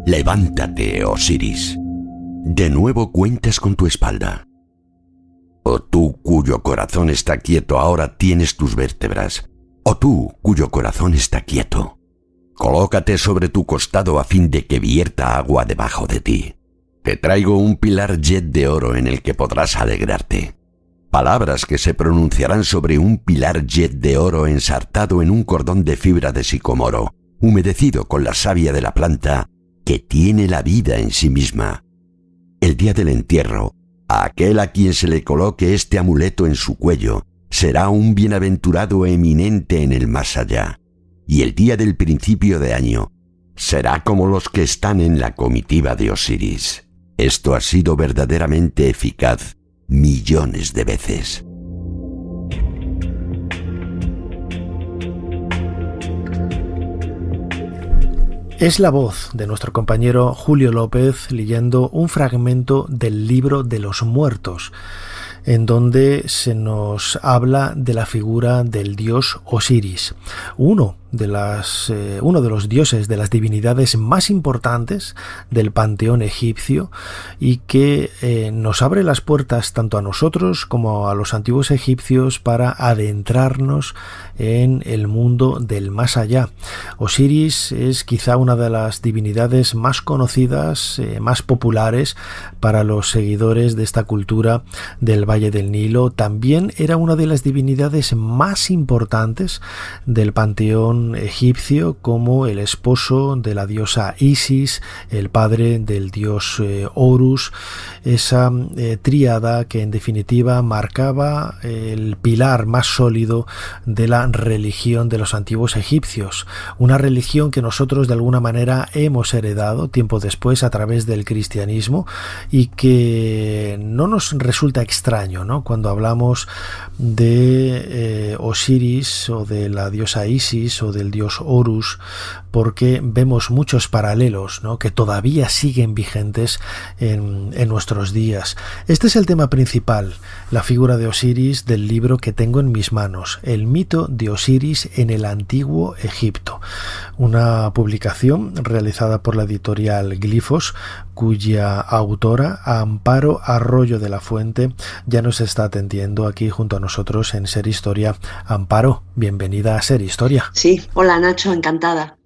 Levántate, Osiris. De nuevo cuentas con tu espalda. O tú cuyo corazón está quieto ahora tienes tus vértebras. O tú cuyo corazón está quieto. Colócate sobre tu costado a fin de que vierta agua debajo de ti. Te traigo un pilar jet de oro en el que podrás alegrarte. Palabras que se pronunciarán sobre un pilar jet de oro ensartado en un cordón de fibra de sicomoro, humedecido con la savia de la planta que tiene la vida en sí misma. El día del entierro, a aquel a quien se le coloque este amuleto en su cuello, será un bienaventurado eminente en el más allá. Y el día del principio de año será como los que están en la comitiva de Osiris. Esto ha sido verdaderamente eficaz millones de veces. Es la voz de nuestro compañero Julio López leyendo un fragmento del libro de los muertos, en donde se nos habla de la figura del dios Osiris, uno de las, eh, uno de los dioses, de las divinidades más importantes del panteón egipcio y que eh, nos abre las puertas tanto a nosotros como a los antiguos egipcios para adentrarnos en el mundo del más allá. Osiris es quizá una de las divinidades más conocidas, eh, más populares para los seguidores de esta cultura del Valle del Nilo. También era una de las divinidades más importantes del panteón egipcio como el esposo de la diosa Isis, el padre del dios eh, Horus, esa eh, tríada que en definitiva marcaba el pilar más sólido de la religión de los antiguos egipcios, una religión que nosotros de alguna manera hemos heredado tiempo después a través del cristianismo y que no nos resulta extraño ¿no? cuando hablamos de eh, Osiris o de la diosa Isis del dios Horus, porque vemos muchos paralelos que todavía siguen vigentes en, nuestros días. Este es el tema principal, la figura de Osiris del libro que tengo en mis manos, El mito de Osiris en el antiguo Egipto, una publicación realizada por la editorial Glifos, cuya autora, Amparo Arroyo de la Fuente, ya nos está atendiendo aquí junto a nosotros en Ser Historia. Amparo, bienvenida a Ser Historia. Hola Nacho, encantada.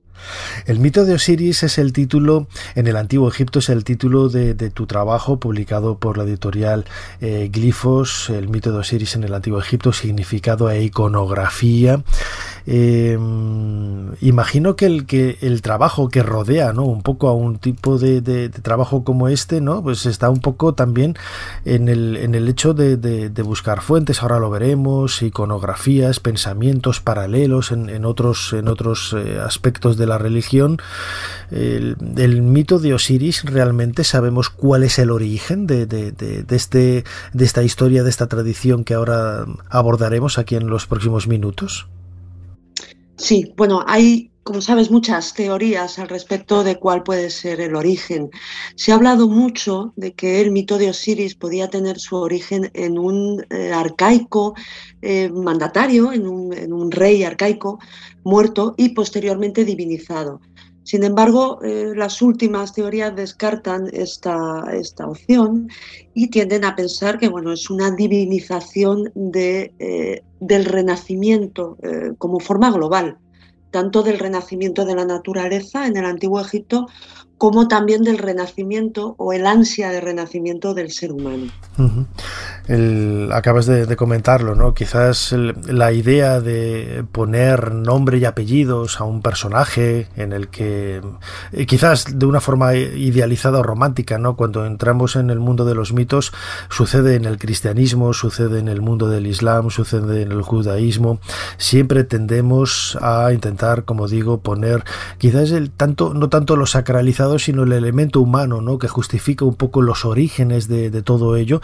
El mito de Osiris es el título, en el Antiguo Egipto es el título de, tu trabajo publicado por la editorial eh, Glifos, el mito de Osiris en el Antiguo Egipto, significado e iconografía. Eh, imagino que el, que el trabajo que rodea, Un poco a un tipo de, trabajo como este, ¿no? Pues está un poco también en el, en el hecho de, buscar fuentes, ahora lo veremos, iconografías, pensamientos paralelos en, otros, en otros eh, aspectos de la religión. El, mito de Osiris, realmente sabemos cuál es el origen de, este, de esta historia, de esta tradición que ahora abordaremos aquí en los próximos minutos. Sí, bueno, hay, como sabes, muchas teorías al respecto de cuál puede ser el origen. Se ha hablado mucho de que el mito de Osiris podía tener su origen en un eh, arcaico eh, mandatario, en un rey arcaico muerto y posteriormente divinizado. Sin embargo, eh, las últimas teorías descartan esta, opción y tienden a pensar que es una divinización eh, del renacimiento eh, como forma global tanto del renacimiento de la naturaleza en el antiguo Egipto como también del renacimiento o el ansia de renacimiento del ser humano. acabas de, comentarlo, ¿no? Quizás la idea de poner nombre y apellidos a un personaje en el que, eh, quizás de una forma idealizada o romántica, ¿no? Cuando entramos en el mundo de los mitos, sucede en el cristianismo, sucede en el mundo del islam, sucede en el judaísmo, siempre tendemos a intentar como digo, poner quizás el tanto, no tanto lo sacralizado, sino el elemento humano, ¿no? Que justifica un poco los orígenes de, todo ello.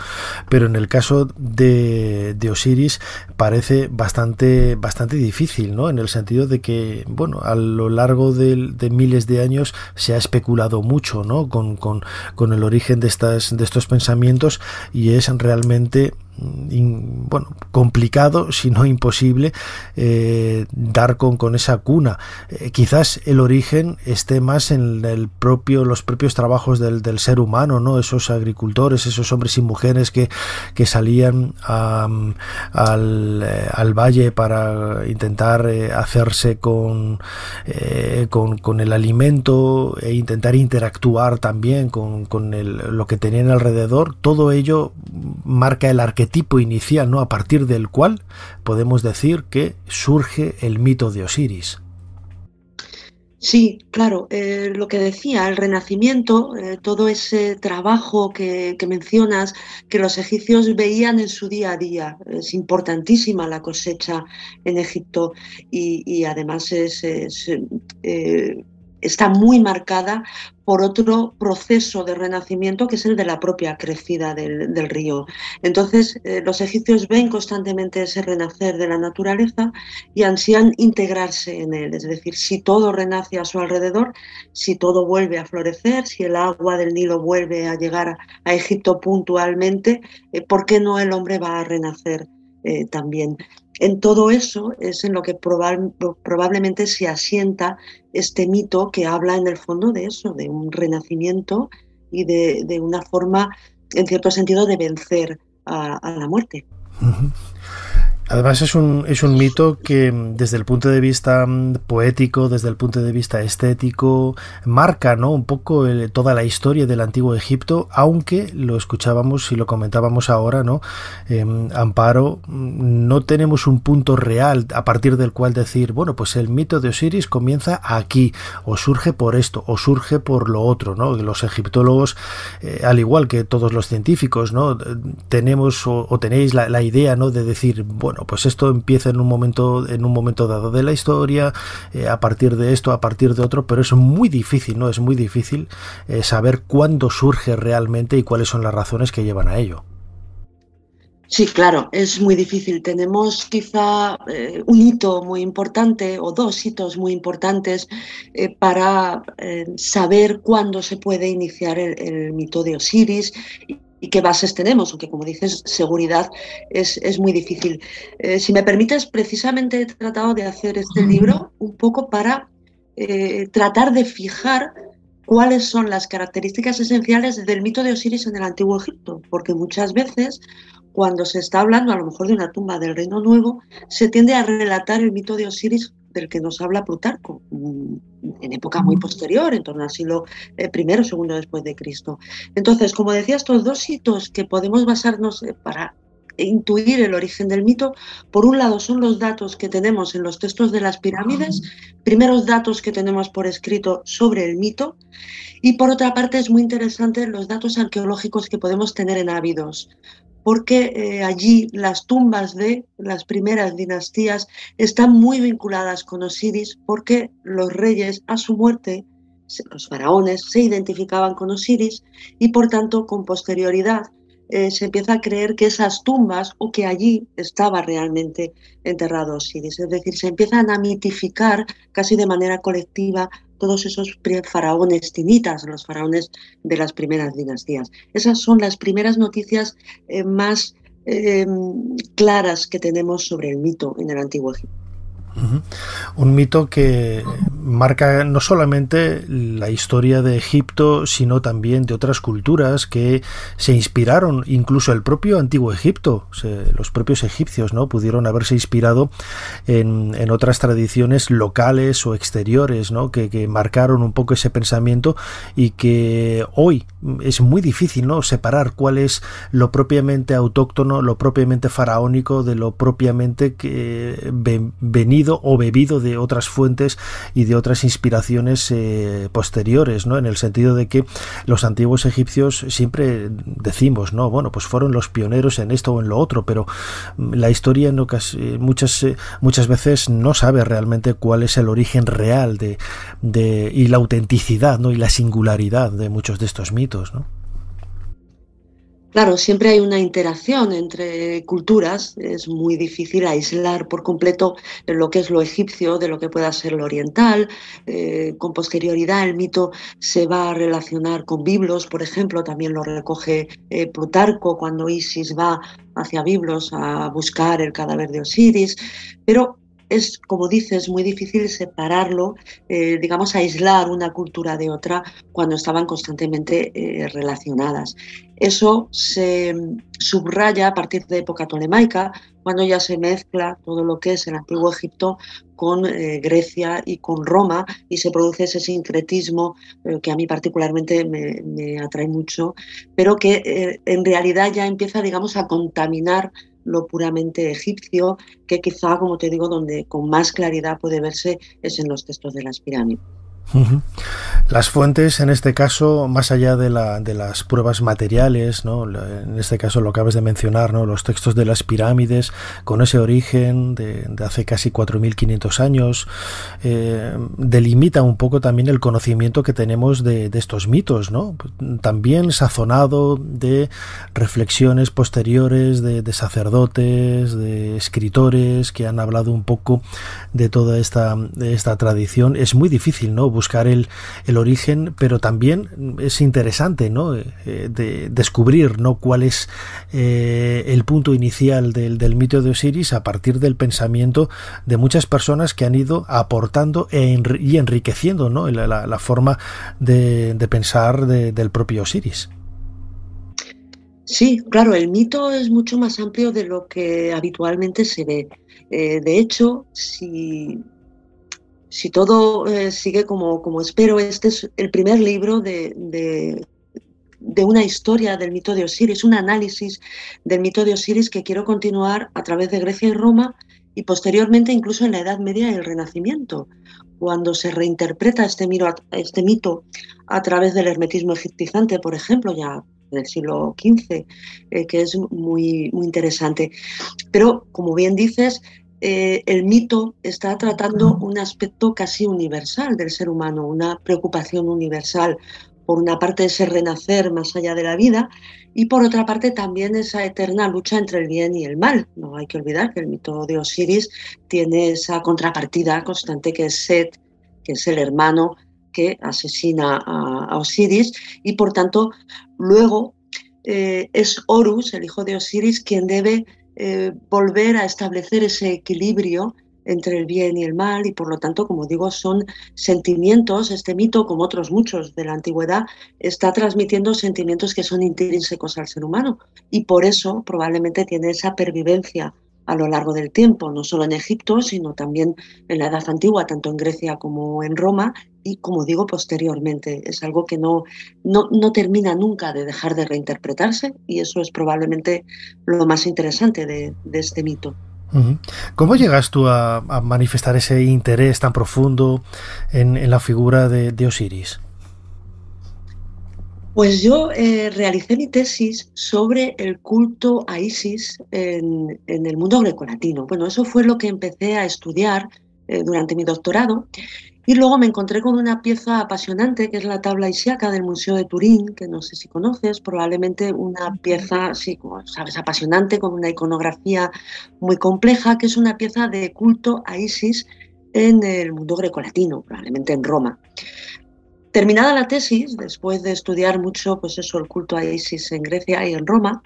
Pero en el caso de, de, Osiris parece bastante, bastante difícil, ¿no? En el sentido de que, bueno, a lo largo de, de miles de años se ha especulado mucho, ¿no? Con, con, con el origen de, estas, de estos pensamientos y es realmente bueno, complicado, si no imposible, eh, dar con, con, esa cuna. Eh, quizás el origen esté más en propio, los propios trabajos del, ser humano, ¿no? Esos agricultores, esos hombres y mujeres que, salían eh, al, valle para intentar hacerse con, con, el alimento e intentar interactuar también con, lo que tenían alrededor. Todo ello marca el arquetipo tipo inicial, ¿no? a partir del cual podemos decir que surge el mito de Osiris. Sí, claro, eh, lo que decía, el renacimiento, eh, todo ese trabajo que, mencionas, que los egipcios veían en su día a día. Es importantísima la cosecha en Egipto y, además es, eh, está muy marcada por otro proceso de renacimiento que es el de la propia crecida del, río. Entonces, eh, los egipcios ven constantemente ese renacer de la naturaleza y ansían integrarse en él. Es decir, si todo renace a su alrededor, si todo vuelve a florecer, si el agua del Nilo vuelve a llegar a, Egipto puntualmente, eh, ¿por qué no el hombre va a renacer? Eh, también. En todo eso es en lo que probablemente se asienta este mito que habla en el fondo de eso, de un renacimiento y de, una forma, en cierto sentido, de vencer a, la muerte. Además es un, es un mito que mm, desde el punto de vista mm, poético, desde el punto de vista estético, marca ¿no? un poco toda la historia del antiguo Egipto, aunque lo escuchábamos y lo comentábamos ahora, ¿no? Em, Amparo, mm, no tenemos un punto real a partir del cual decir, bueno, pues el mito de Osiris comienza aquí, o surge por esto, o surge por lo otro, ¿no? Los egiptólogos, eh, al igual que todos los científicos, ¿no? Tenemos o, tenéis la, la idea, ¿no? De decir, bueno, bueno, pues esto empieza en un momento, en un momento dado de la historia, eh, a partir de esto, a partir de otro, pero es muy difícil, ¿no? Es muy difícil eh, saber cuándo surge realmente y cuáles son las razones que llevan a ello. Sí, claro, es muy difícil. Tenemos quizá eh, un hito muy importante o dos hitos muy importantes para saber cuándo se puede iniciar el, mito de Osiris y qué bases tenemos, aunque como dices, seguridad es, muy difícil. Eh, si me permites, precisamente he tratado de hacer este libro un poco para eh, tratar de fijar cuáles son las características esenciales del mito de Osiris en el Antiguo Egipto, porque muchas veces cuando se está hablando a lo mejor de una tumba del Reino Nuevo, se tiende a relatar el mito de Osiris del que nos habla Plutarco, mm, en época muy posterior, en torno al siglo eh, primero, segundo después de Cristo. Entonces, como decía, estos dos hitos que podemos basarnos eh, para intuir el origen del mito, por un lado son los datos que tenemos en los textos de las pirámides, primeros datos que tenemos por escrito sobre el mito, y por otra parte es muy interesante los datos arqueológicos que podemos tener en Ávidos, porque eh, allí las tumbas de las primeras dinastías están muy vinculadas con Osiris, porque los reyes a su muerte, los faraones, se identificaban con Osiris y por tanto con posterioridad eh, se empieza a creer que esas tumbas o que allí estaba realmente enterrado Osiris. Es decir, se empiezan a mitificar casi de manera colectiva todos esos faraones tinitas, los faraones de las primeras dinastías. Esas son las primeras noticias eh, más eh, claras que tenemos sobre el mito en el antiguo Egipto. Un mito que marca no solamente la historia de Egipto, sino también de otras culturas que se inspiraron, incluso el propio antiguo Egipto, los propios egipcios, ¿no? Pudieron haberse inspirado en, otras tradiciones locales o exteriores, Que, que, marcaron un poco ese pensamiento y que hoy es muy difícil, ¿no? Separar cuál es lo propiamente autóctono, lo propiamente faraónico de lo propiamente que, venido o bebido de otras fuentes y de otras inspiraciones eh, posteriores, ¿no? En el sentido de que los antiguos egipcios siempre decimos, ¿no? Bueno, pues fueron los pioneros en esto o en lo otro, pero la historia en eh, muchas, eh, muchas veces no sabe realmente cuál es el origen real de, de, y la autenticidad, ¿no? Y la singularidad de muchos de estos mitos, ¿no? Claro, siempre hay una interacción entre culturas, es muy difícil aislar por completo lo que es lo egipcio de lo que pueda ser lo oriental. Eh, con posterioridad el mito se va a relacionar con Biblos, por ejemplo, también lo recoge eh, Plutarco cuando Isis va hacia Biblos a buscar el cadáver de Osiris, pero es, como dices, muy difícil separarlo, eh, digamos, aislar una cultura de otra cuando estaban constantemente eh, relacionadas. Eso se subraya a partir de época tolemaica, cuando ya se mezcla todo lo que es el antiguo Egipto con eh, Grecia y con Roma y se produce ese sincretismo que a mí particularmente me, atrae mucho, pero que en realidad ya empieza, digamos, a contaminar lo puramente egipcio, que quizá, como te digo, donde con más claridad puede verse es en los textos de las pirámides. Las fuentes, en este caso, más allá de, las pruebas materiales, en este caso lo acabas de mencionar, los textos de las pirámides, con ese origen de, hace casi 4.500 años, eh, delimita un poco también el conocimiento que tenemos de, estos mitos, también sazonado de reflexiones posteriores de, sacerdotes, de escritores que han hablado un poco de toda esta, esta tradición. Es muy difícil, ¿no? buscar el, origen, pero también es interesante ¿no? Eh, eh, descubrir ¿no? cuál es eh, el punto inicial del, mito de Osiris a partir del pensamiento de muchas personas que han ido aportando e y enriqueciendo ¿no? la, forma de, pensar del propio Osiris. Sí, claro, el mito es mucho más amplio de lo que habitualmente se ve. de hecho, si si todo eh, sigue como, como espero, este es el primer libro de, una historia del mito de Osiris, un análisis del mito de Osiris que quiero continuar a través de Grecia y Roma y posteriormente incluso en la Edad Media y el Renacimiento, cuando se reinterpreta este, este mito a través del hermetismo egiptizante, por ejemplo, ya del siglo XV, eh, que es muy, muy interesante. Pero, como bien dices, eh, el mito está tratando un aspecto casi universal del ser humano, una preocupación universal. Por una parte ese renacer más allá de la vida y por otra parte también esa eterna lucha entre el bien y el mal. No hay que olvidar que el mito de Osiris tiene esa contrapartida constante que es Set, que es el hermano que asesina a, Osiris y por tanto luego eh, es Horus, el hijo de Osiris, quien debe eh, volver a establecer ese equilibrio entre el bien y el mal y por lo tanto, como digo, son sentimientos, este mito, como otros muchos de la antigüedad, está transmitiendo sentimientos que son intrínsecos al ser humano y por eso probablemente tiene esa pervivencia a lo largo del tiempo, no solo en Egipto, sino también en la Edad Antigua, tanto en Grecia como en Roma, y como digo posteriormente, es algo que no, no, termina nunca de dejar de reinterpretarse y eso es probablemente lo más interesante de, este mito. ¿Cómo llegas tú a, manifestar ese interés tan profundo en, la figura de, Osiris? Pues yo eh, realicé mi tesis sobre el culto a Isis en, el mundo grecolatino. Bueno, eso fue lo que empecé a estudiar eh, durante mi doctorado y luego me encontré con una pieza apasionante que es la tabla Isiaca del Museo de Turín, que no sé si conoces, probablemente una pieza, sí, sabes, apasionante, con una iconografía muy compleja, que es una pieza de culto a Isis en el mundo grecolatino, probablemente en Roma. Terminada la tesis, después de estudiar mucho, pues eso, el culto a Isis en Grecia y en Roma,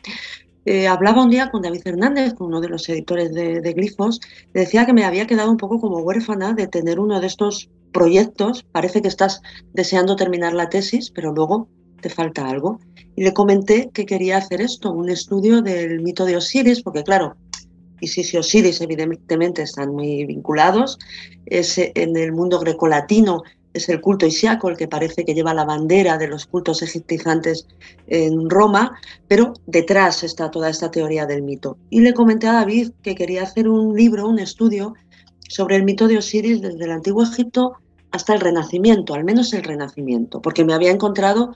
eh, hablaba un día con David Hernández, con uno de los editores de, Glifos, decía que me había quedado un poco como huérfana de tener uno de estos proyectos. Parece que estás deseando terminar la tesis, pero luego te falta algo. Y le comenté que quería hacer esto, un estudio del mito de Osiris, porque claro, Isis y Osiris evidentemente están muy vinculados. Es, en el mundo grecolatino es el culto isiaco el que parece que lleva la bandera de los cultos egiptizantes en Roma, pero detrás está toda esta teoría del mito. Y le comenté a David que quería hacer un libro, un estudio sobre el mito de Osiris desde el antiguo Egipto hasta el Renacimiento, al menos el Renacimiento, porque me había encontrado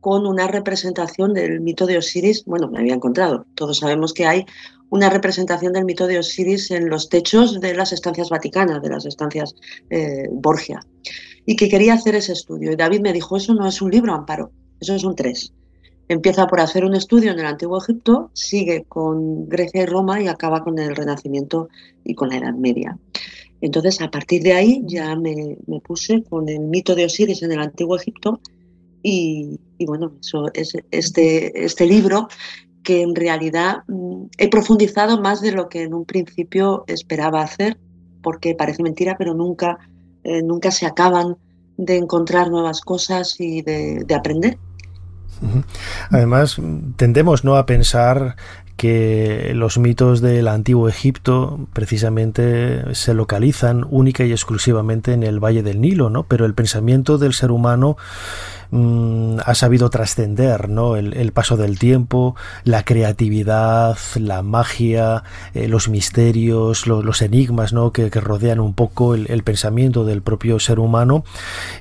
con una representación del mito de Osiris, bueno, me había encontrado, todos sabemos que hay una representación del mito de Osiris en los techos de las estancias vaticanas, de las estancias eh, Borgia y que quería hacer ese estudio. Y David me dijo, eso no es un libro, Amparo, eso es un tres. Empieza por hacer un estudio en el Antiguo Egipto, sigue con Grecia y Roma y acaba con el Renacimiento y con la Edad Media. Entonces, a partir de ahí ya me, puse con el mito de Osiris en el Antiguo Egipto y, bueno, eso es este, este libro que en realidad mm, he profundizado más de lo que en un principio esperaba hacer, porque parece mentira, pero nunca eh, nunca se acaban de encontrar nuevas cosas y de, de aprender. Además, tendemos no a pensar que los mitos del antiguo Egipto precisamente se localizan única y exclusivamente en el Valle del Nilo, ¿no? Pero el pensamiento del ser humano Mm, ha sabido trascender ¿no? El, paso del tiempo, la creatividad, la magia, eh, los misterios, los enigmas ¿no? que, rodean un poco el, pensamiento del propio ser humano.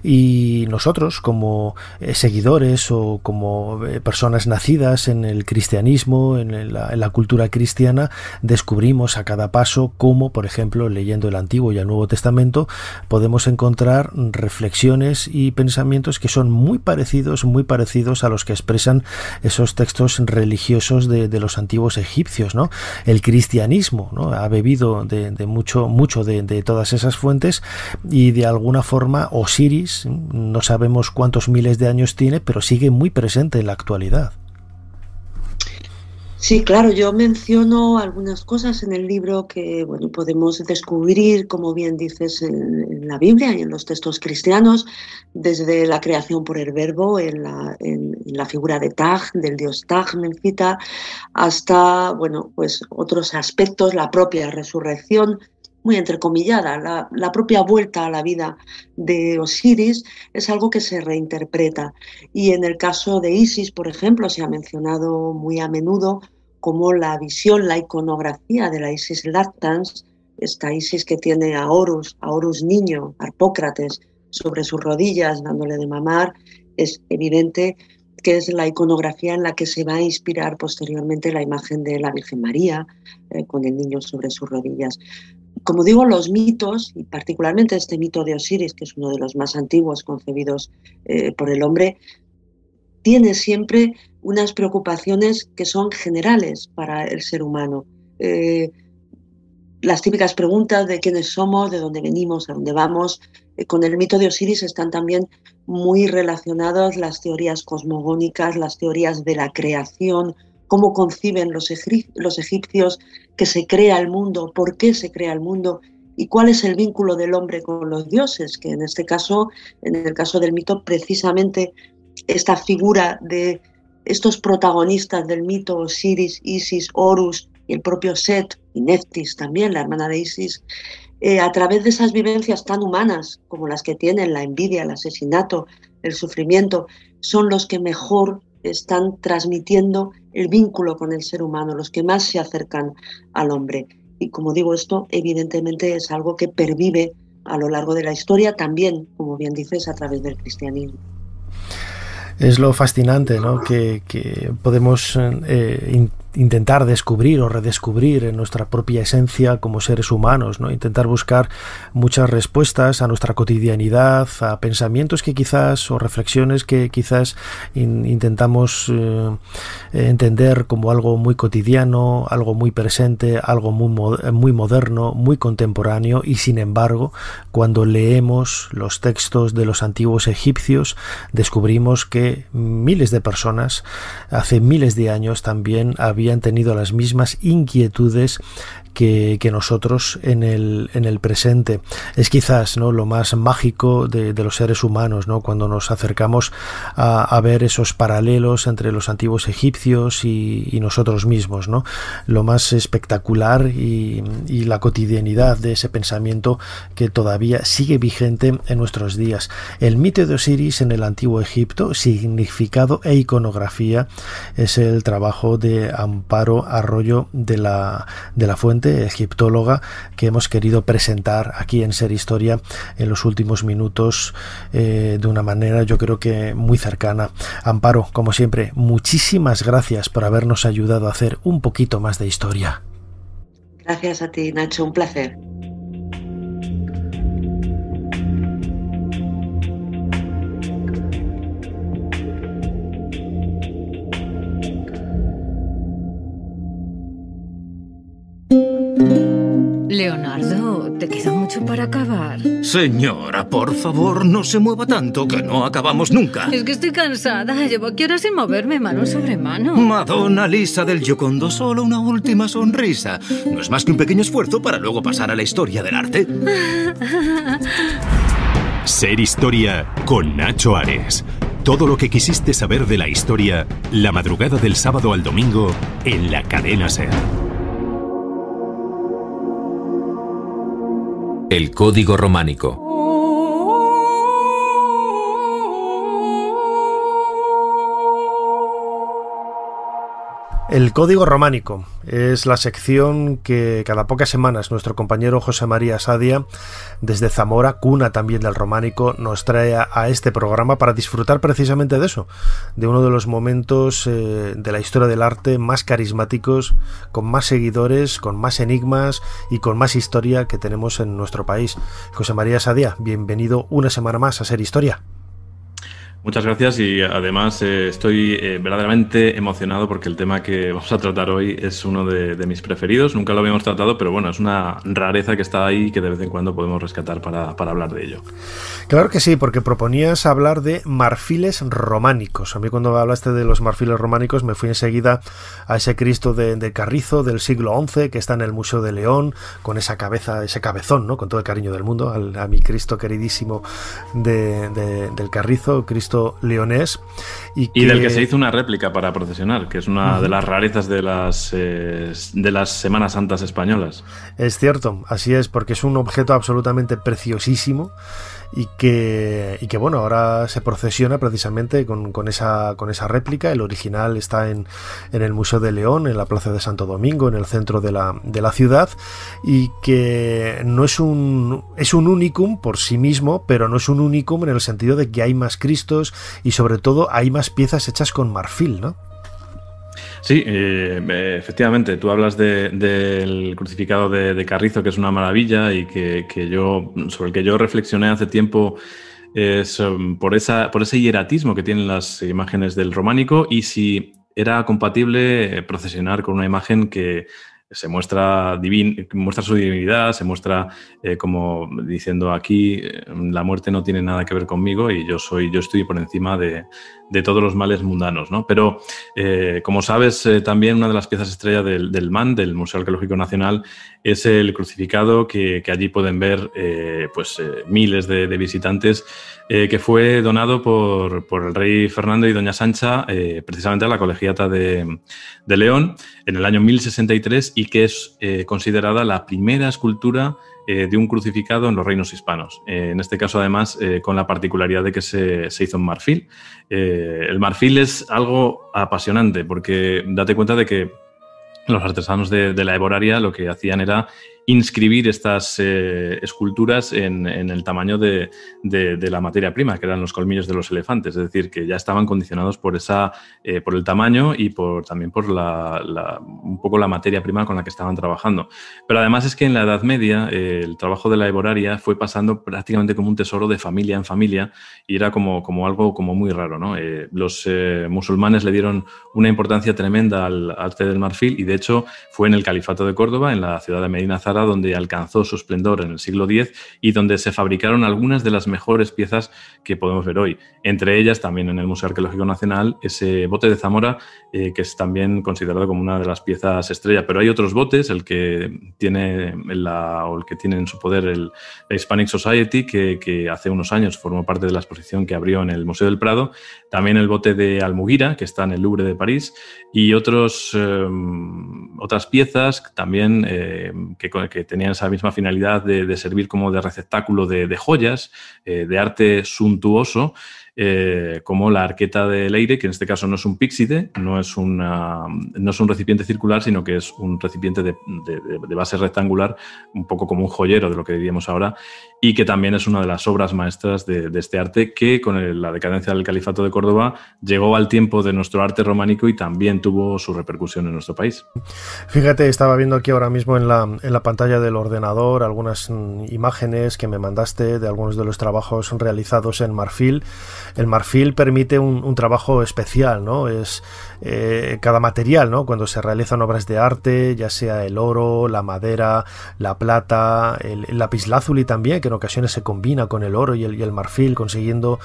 Y nosotros, como eh, seguidores o como eh, personas nacidas en el cristianismo, en la, en la cultura cristiana, descubrimos a cada paso cómo, por ejemplo, leyendo el Antiguo y el Nuevo Testamento, podemos encontrar reflexiones y pensamientos que son muy parecidos, muy parecidos a los que expresan esos textos religiosos de, los antiguos egipcios, ¿no? El cristianismo, ¿no? Ha bebido de, mucho, mucho de, de, todas esas fuentes y de alguna forma Osiris, no sabemos cuántos miles de años tiene, pero sigue muy presente en la actualidad. Sí, claro, yo menciono algunas cosas en el libro que bueno, podemos descubrir, como bien dices, en, la Biblia y en los textos cristianos, desde la creación por el verbo, en la, figura de tag del dios Taj, Mencita, hasta bueno, pues otros aspectos, la propia resurrección, muy entrecomillada, la, la, propia vuelta a la vida de Osiris es algo que se reinterpreta. Y en el caso de Isis, por ejemplo, se ha mencionado muy a menudo como la visión, la iconografía de la Isis lactans, esta Isis que tiene a Horus, a Horus niño, Arpócrates, sobre sus rodillas dándole de mamar, es evidente que es la iconografía en la que se va a inspirar posteriormente la imagen de la Virgen María eh, con el niño sobre sus rodillas. Como digo, los mitos, y particularmente este mito de Osiris, que es uno de los más antiguos concebidos eh, por el hombre, tiene siempre unas preocupaciones que son generales para el ser humano. Eh, las típicas preguntas de quiénes somos, de dónde venimos, a dónde vamos. Eh, con el mito de Osiris están también muy relacionadas las teorías cosmogónicas, las teorías de la creación, cómo conciben los, los egipcios que se crea el mundo, por qué se crea el mundo y cuál es el vínculo del hombre con los dioses, que en este caso, en el caso del mito, precisamente esta figura de estos protagonistas del mito, Osiris, Isis, Horus y el propio Set, y Neftis también, la hermana de Isis, eh, a través de esas vivencias tan humanas como las que tienen la envidia, el asesinato, el sufrimiento, son los que mejor están transmitiendo el vínculo con el ser humano, los que más se acercan al hombre. Y como digo, esto evidentemente es algo que pervive a lo largo de la historia, también, como bien dices, a través del cristianismo es lo fascinante, ¿no? Que, que podemos eh, intentar descubrir o redescubrir en nuestra propia esencia como seres humanos, ¿no? Intentar buscar muchas respuestas a nuestra cotidianidad, a pensamientos que quizás o reflexiones que quizás intentamos eh, entender como algo muy cotidiano, algo muy presente, algo muy, muy moderno, muy contemporáneo y sin embargo, cuando leemos los textos de los antiguos egipcios, descubrimos que miles de personas hace miles de años también habían tenido las mismas inquietudes que, nosotros en el, en el presente. Es quizás ¿no? lo más mágico de, los seres humanos, ¿no? cuando nos acercamos a, ver esos paralelos entre los antiguos egipcios y, nosotros mismos. ¿no? Lo más espectacular y, y la cotidianidad de ese pensamiento que todavía sigue vigente en nuestros días. El mito de Osiris en el antiguo Egipto, significado e iconografía, es el trabajo de Amparo Arroyo de la, de la Fuente egiptóloga, que hemos querido presentar aquí en Ser Historia en los últimos minutos eh, de una manera yo creo que muy cercana. Amparo, como siempre, muchísimas gracias por habernos ayudado a hacer un poquito más de historia. Gracias a ti, Nacho, un placer. Señora, por favor, no se mueva tanto, que no acabamos nunca. Es que estoy cansada. Llevo aquí horas sin moverme mano sobre mano. Madonna Lisa del Giocondo, solo una última sonrisa. No es más que un pequeño esfuerzo para luego pasar a la historia del arte. Ser historia con Nacho Ares. Todo lo que quisiste saber de la historia, la madrugada del sábado al domingo, en la cadena SER. El Código Románico El código románico es la sección que cada pocas semanas nuestro compañero José María Sadia, desde Zamora, cuna también del románico, nos trae a este programa para disfrutar precisamente de eso, de uno de los momentos eh, de la historia del arte más carismáticos, con más seguidores, con más enigmas y con más historia que tenemos en nuestro país. José María Sadia, bienvenido una semana más a Ser Historia. Muchas gracias y además eh, estoy eh, verdaderamente emocionado porque el tema que vamos a tratar hoy es uno de, mis preferidos. Nunca lo habíamos tratado, pero bueno, es una rareza que está ahí y que de vez en cuando podemos rescatar para, hablar de ello. Claro que sí, porque proponías hablar de marfiles románicos. A mí cuando hablaste de los marfiles románicos me fui enseguida a ese Cristo de, Carrizo del siglo XI que está en el Museo de León con esa cabeza, ese cabezón, ¿no? Con todo el cariño del mundo, a mi Cristo queridísimo del Carrizo, Cristo leonés. Y, del que se hizo una réplica para procesionar, que es una de las rarezas de las, eh, de las Semanas Santas españolas. Es cierto, así es, porque es un objeto absolutamente preciosísimo y que, bueno, ahora se procesiona precisamente con, esa, con esa réplica. El original está en, en, el Museo de León, en la Plaza de Santo Domingo, en el centro de la, de la ciudad, y que no es un, es un unicum por sí mismo, pero no es un unicum en el sentido de que hay más Cristos y sobre todo hay más piezas hechas con marfil, ¿no? Sí, eh, eh, efectivamente, tú hablas del crucificado de, Carrizo, que es una maravilla y que, yo, sobre el que yo reflexioné hace tiempo. Es, um, por, esa, por ese hieratismo que tienen las imágenes del románico y si era compatible eh, procesionar con una imagen que se muestra, muestra su divinidad, se muestra como diciendo aquí la muerte no tiene nada que ver conmigo y yo soy, yo estoy por encima de, de todos los males mundanos. ¿no? Pero, eh, como sabes, eh, también una de las piezas estrella del, MAN, del Museo Arqueológico Nacional, es el crucificado que, allí pueden ver eh, pues, miles de, visitantes, que fue donado por, el rey Fernando y doña Sancha precisamente a la colegiata de, de, León en el año 1063 y que es considerada la primera escultura eh, de un crucificado en los reinos hispanos. Eh, en este caso, además, eh, con la particularidad de que se, hizo en marfil. el marfil es algo apasionante porque date cuenta de que los artesanos de, la Eboraria lo que hacían era inscribir estas eh, esculturas en, el tamaño de, la materia prima, que eran los colmillos de los elefantes, es decir, que ya estaban condicionados por, esa, eh, por el tamaño y por, también por la, un poco la materia prima con la que estaban trabajando. Pero además es que en la Edad Media eh, el trabajo de la Eboraria fue pasando prácticamente como un tesoro de familia en familia y era como, algo como muy raro. los musulmanes le dieron una importancia tremenda al arte del marfil y de hecho fue en el Califato de Córdoba, en la ciudad de Medina donde alcanzó su esplendor en el siglo X y donde se fabricaron algunas de las mejores piezas que podemos ver hoy. Entre ellas también en el Museo Arqueológico Nacional ese bote de Zamora eh, que es también considerado como una de las piezas estrella. Pero hay otros botes, el que tiene el que en su poder el, la Hispanic Society que hace unos años formó parte de la exposición que abrió en el Museo del Prado también el bote de Almugira, que está en el Louvre de París, y otros, em, otras piezas también em, que, tenían esa misma finalidad de, servir como de receptáculo de, joyas, eh, de arte suntuoso, eh, como la arqueta del aire, que en este caso no es un píxide, no es, no es un recipiente circular, sino que es un recipiente de, base rectangular, un poco como un joyero de lo que diríamos ahora, y que también es una de las obras maestras de, este arte que con la decadencia del Califato de Córdoba llegó al tiempo de nuestro arte románico y también tuvo su repercusión en nuestro país. Fíjate, estaba viendo aquí ahora mismo en la, en la pantalla del ordenador algunas mm, imágenes que me mandaste de algunos de los trabajos realizados en marfil el marfil permite un, trabajo especial, ¿no? Es, eh, cada material, ¿no? Cuando se realizan obras de arte, ya sea el oro, la madera, la plata, el, el lapislázuli también, que en ocasiones se combina con el oro y el, marfil, consiguiendo,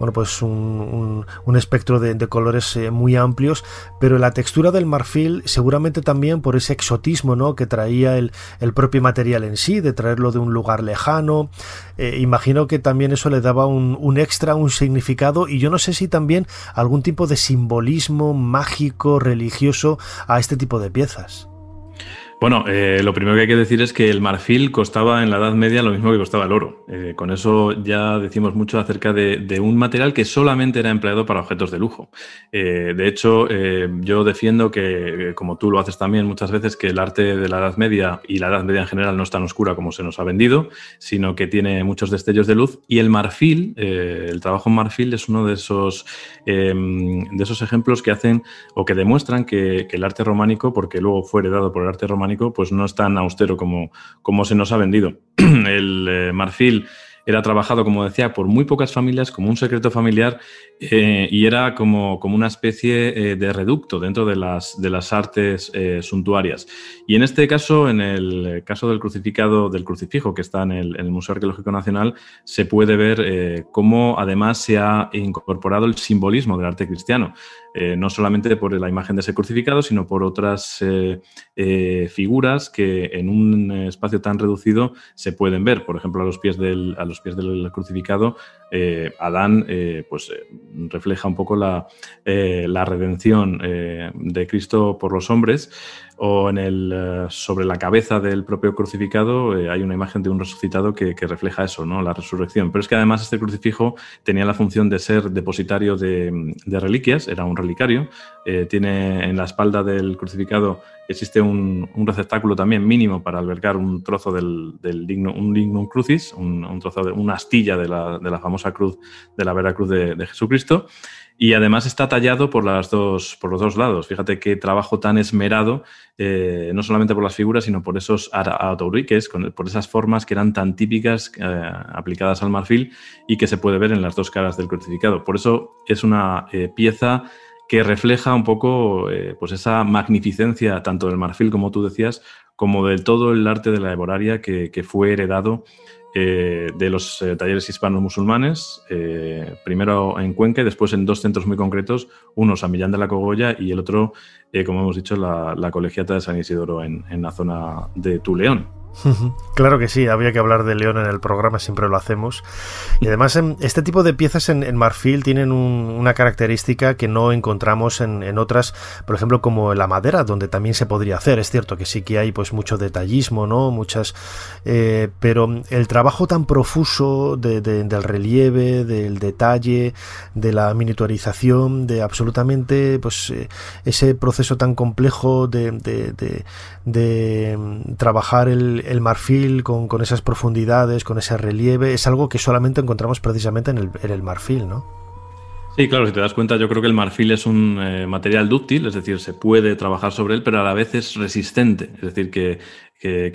bueno, pues un, espectro de, colores eh, muy amplios, pero la textura del marfil seguramente también por ese exotismo, ¿no? Que traía el, propio material en sí, de traerlo de un lugar lejano, eh, imagino que también eso le daba un extra, un significado y yo no sé si también algún tipo de simbolismo más mágico, religioso a este tipo de piezas. Bueno, eh, lo primero que hay que decir es que el marfil costaba en la Edad Media lo mismo que costaba el oro. Eh, con eso ya decimos mucho acerca de, un material que solamente era empleado para objetos de lujo. Eh, de hecho, yo defiendo que, como tú lo haces también muchas veces, que el arte de la Edad Media y la Edad Media en general no es tan oscura como se nos ha vendido, sino que tiene muchos destellos de luz. Y el marfil, el trabajo en marfil es uno de esos, em, de esos ejemplos que hacen o que demuestran que el arte románico, porque luego fue heredado por el arte románico, pues no es tan austero como, se nos ha vendido. El eh, marfil era trabajado, como decía, por muy pocas familias, como un secreto familiar, eh, y era como, una especie eh, de reducto dentro de las, artes suntuarias. Y en este caso, en el caso del crucificado, del crucifijo que está en el Museo Arqueológico Nacional, se puede ver cómo además se ha incorporado el simbolismo del arte cristiano. Eh, no solamente por la imagen de ese crucificado, sino por otras eh, eh, figuras que en un espacio tan reducido se pueden ver. Por ejemplo, a los pies del, los pies del crucificado, Adán pues, refleja un poco la, la redención de Cristo por los hombres o en el, eh, sobre la cabeza del propio crucificado eh, hay una imagen de un resucitado que, refleja eso, ¿no? la resurrección. Pero es que además este crucifijo tenía la función de ser depositario de, mm, reliquias, era un relicario, eh, tiene en la espalda del crucificado existe un, receptáculo también mínimo para albergar un trozo del, digno, un lignum crucis, un, trozo de, una astilla de la, famosa cruz de la vera cruz de Jesucristo. Y además está tallado por, las dos, por los dos lados. Fíjate qué trabajo tan esmerado, eh, no solamente por las figuras, sino por esos con por esas formas que eran tan típicas eh, aplicadas al marfil y que se puede ver en las dos caras del crucificado. Por eso es una eh, pieza que refleja un poco pues esa magnificencia tanto del marfil, como tú decías, como del todo el arte de la eboraria que fue heredado eh, de los eh, talleres hispanos musulmanes, eh, primero en Cuenca y después en dos centros muy concretos, uno San Millán de la Cogolla y el otro, como hemos dicho, la, Colegiata de San Isidoro en la zona de Tuleón. Claro que sí, había que hablar de León en el programa, siempre lo hacemos. Y además, este tipo de piezas en, marfil tienen una característica que no encontramos en, otras, por ejemplo, como la madera, donde también se podría hacer. Es cierto que sí que hay pues mucho detallismo, ¿no? Muchas. Eh, pero el trabajo tan profuso del relieve, del detalle, de la miniaturización, de absolutamente pues eh, ese proceso tan complejo de mm, trabajar el el, marfil con, esas profundidades, con ese relieve, es algo que solamente encontramos precisamente en el, marfil, ¿no? Sí, claro, si te das cuenta, yo creo que el marfil es un eh, material dúctil, es decir, se puede trabajar sobre él, pero a la vez es resistente, es decir, que,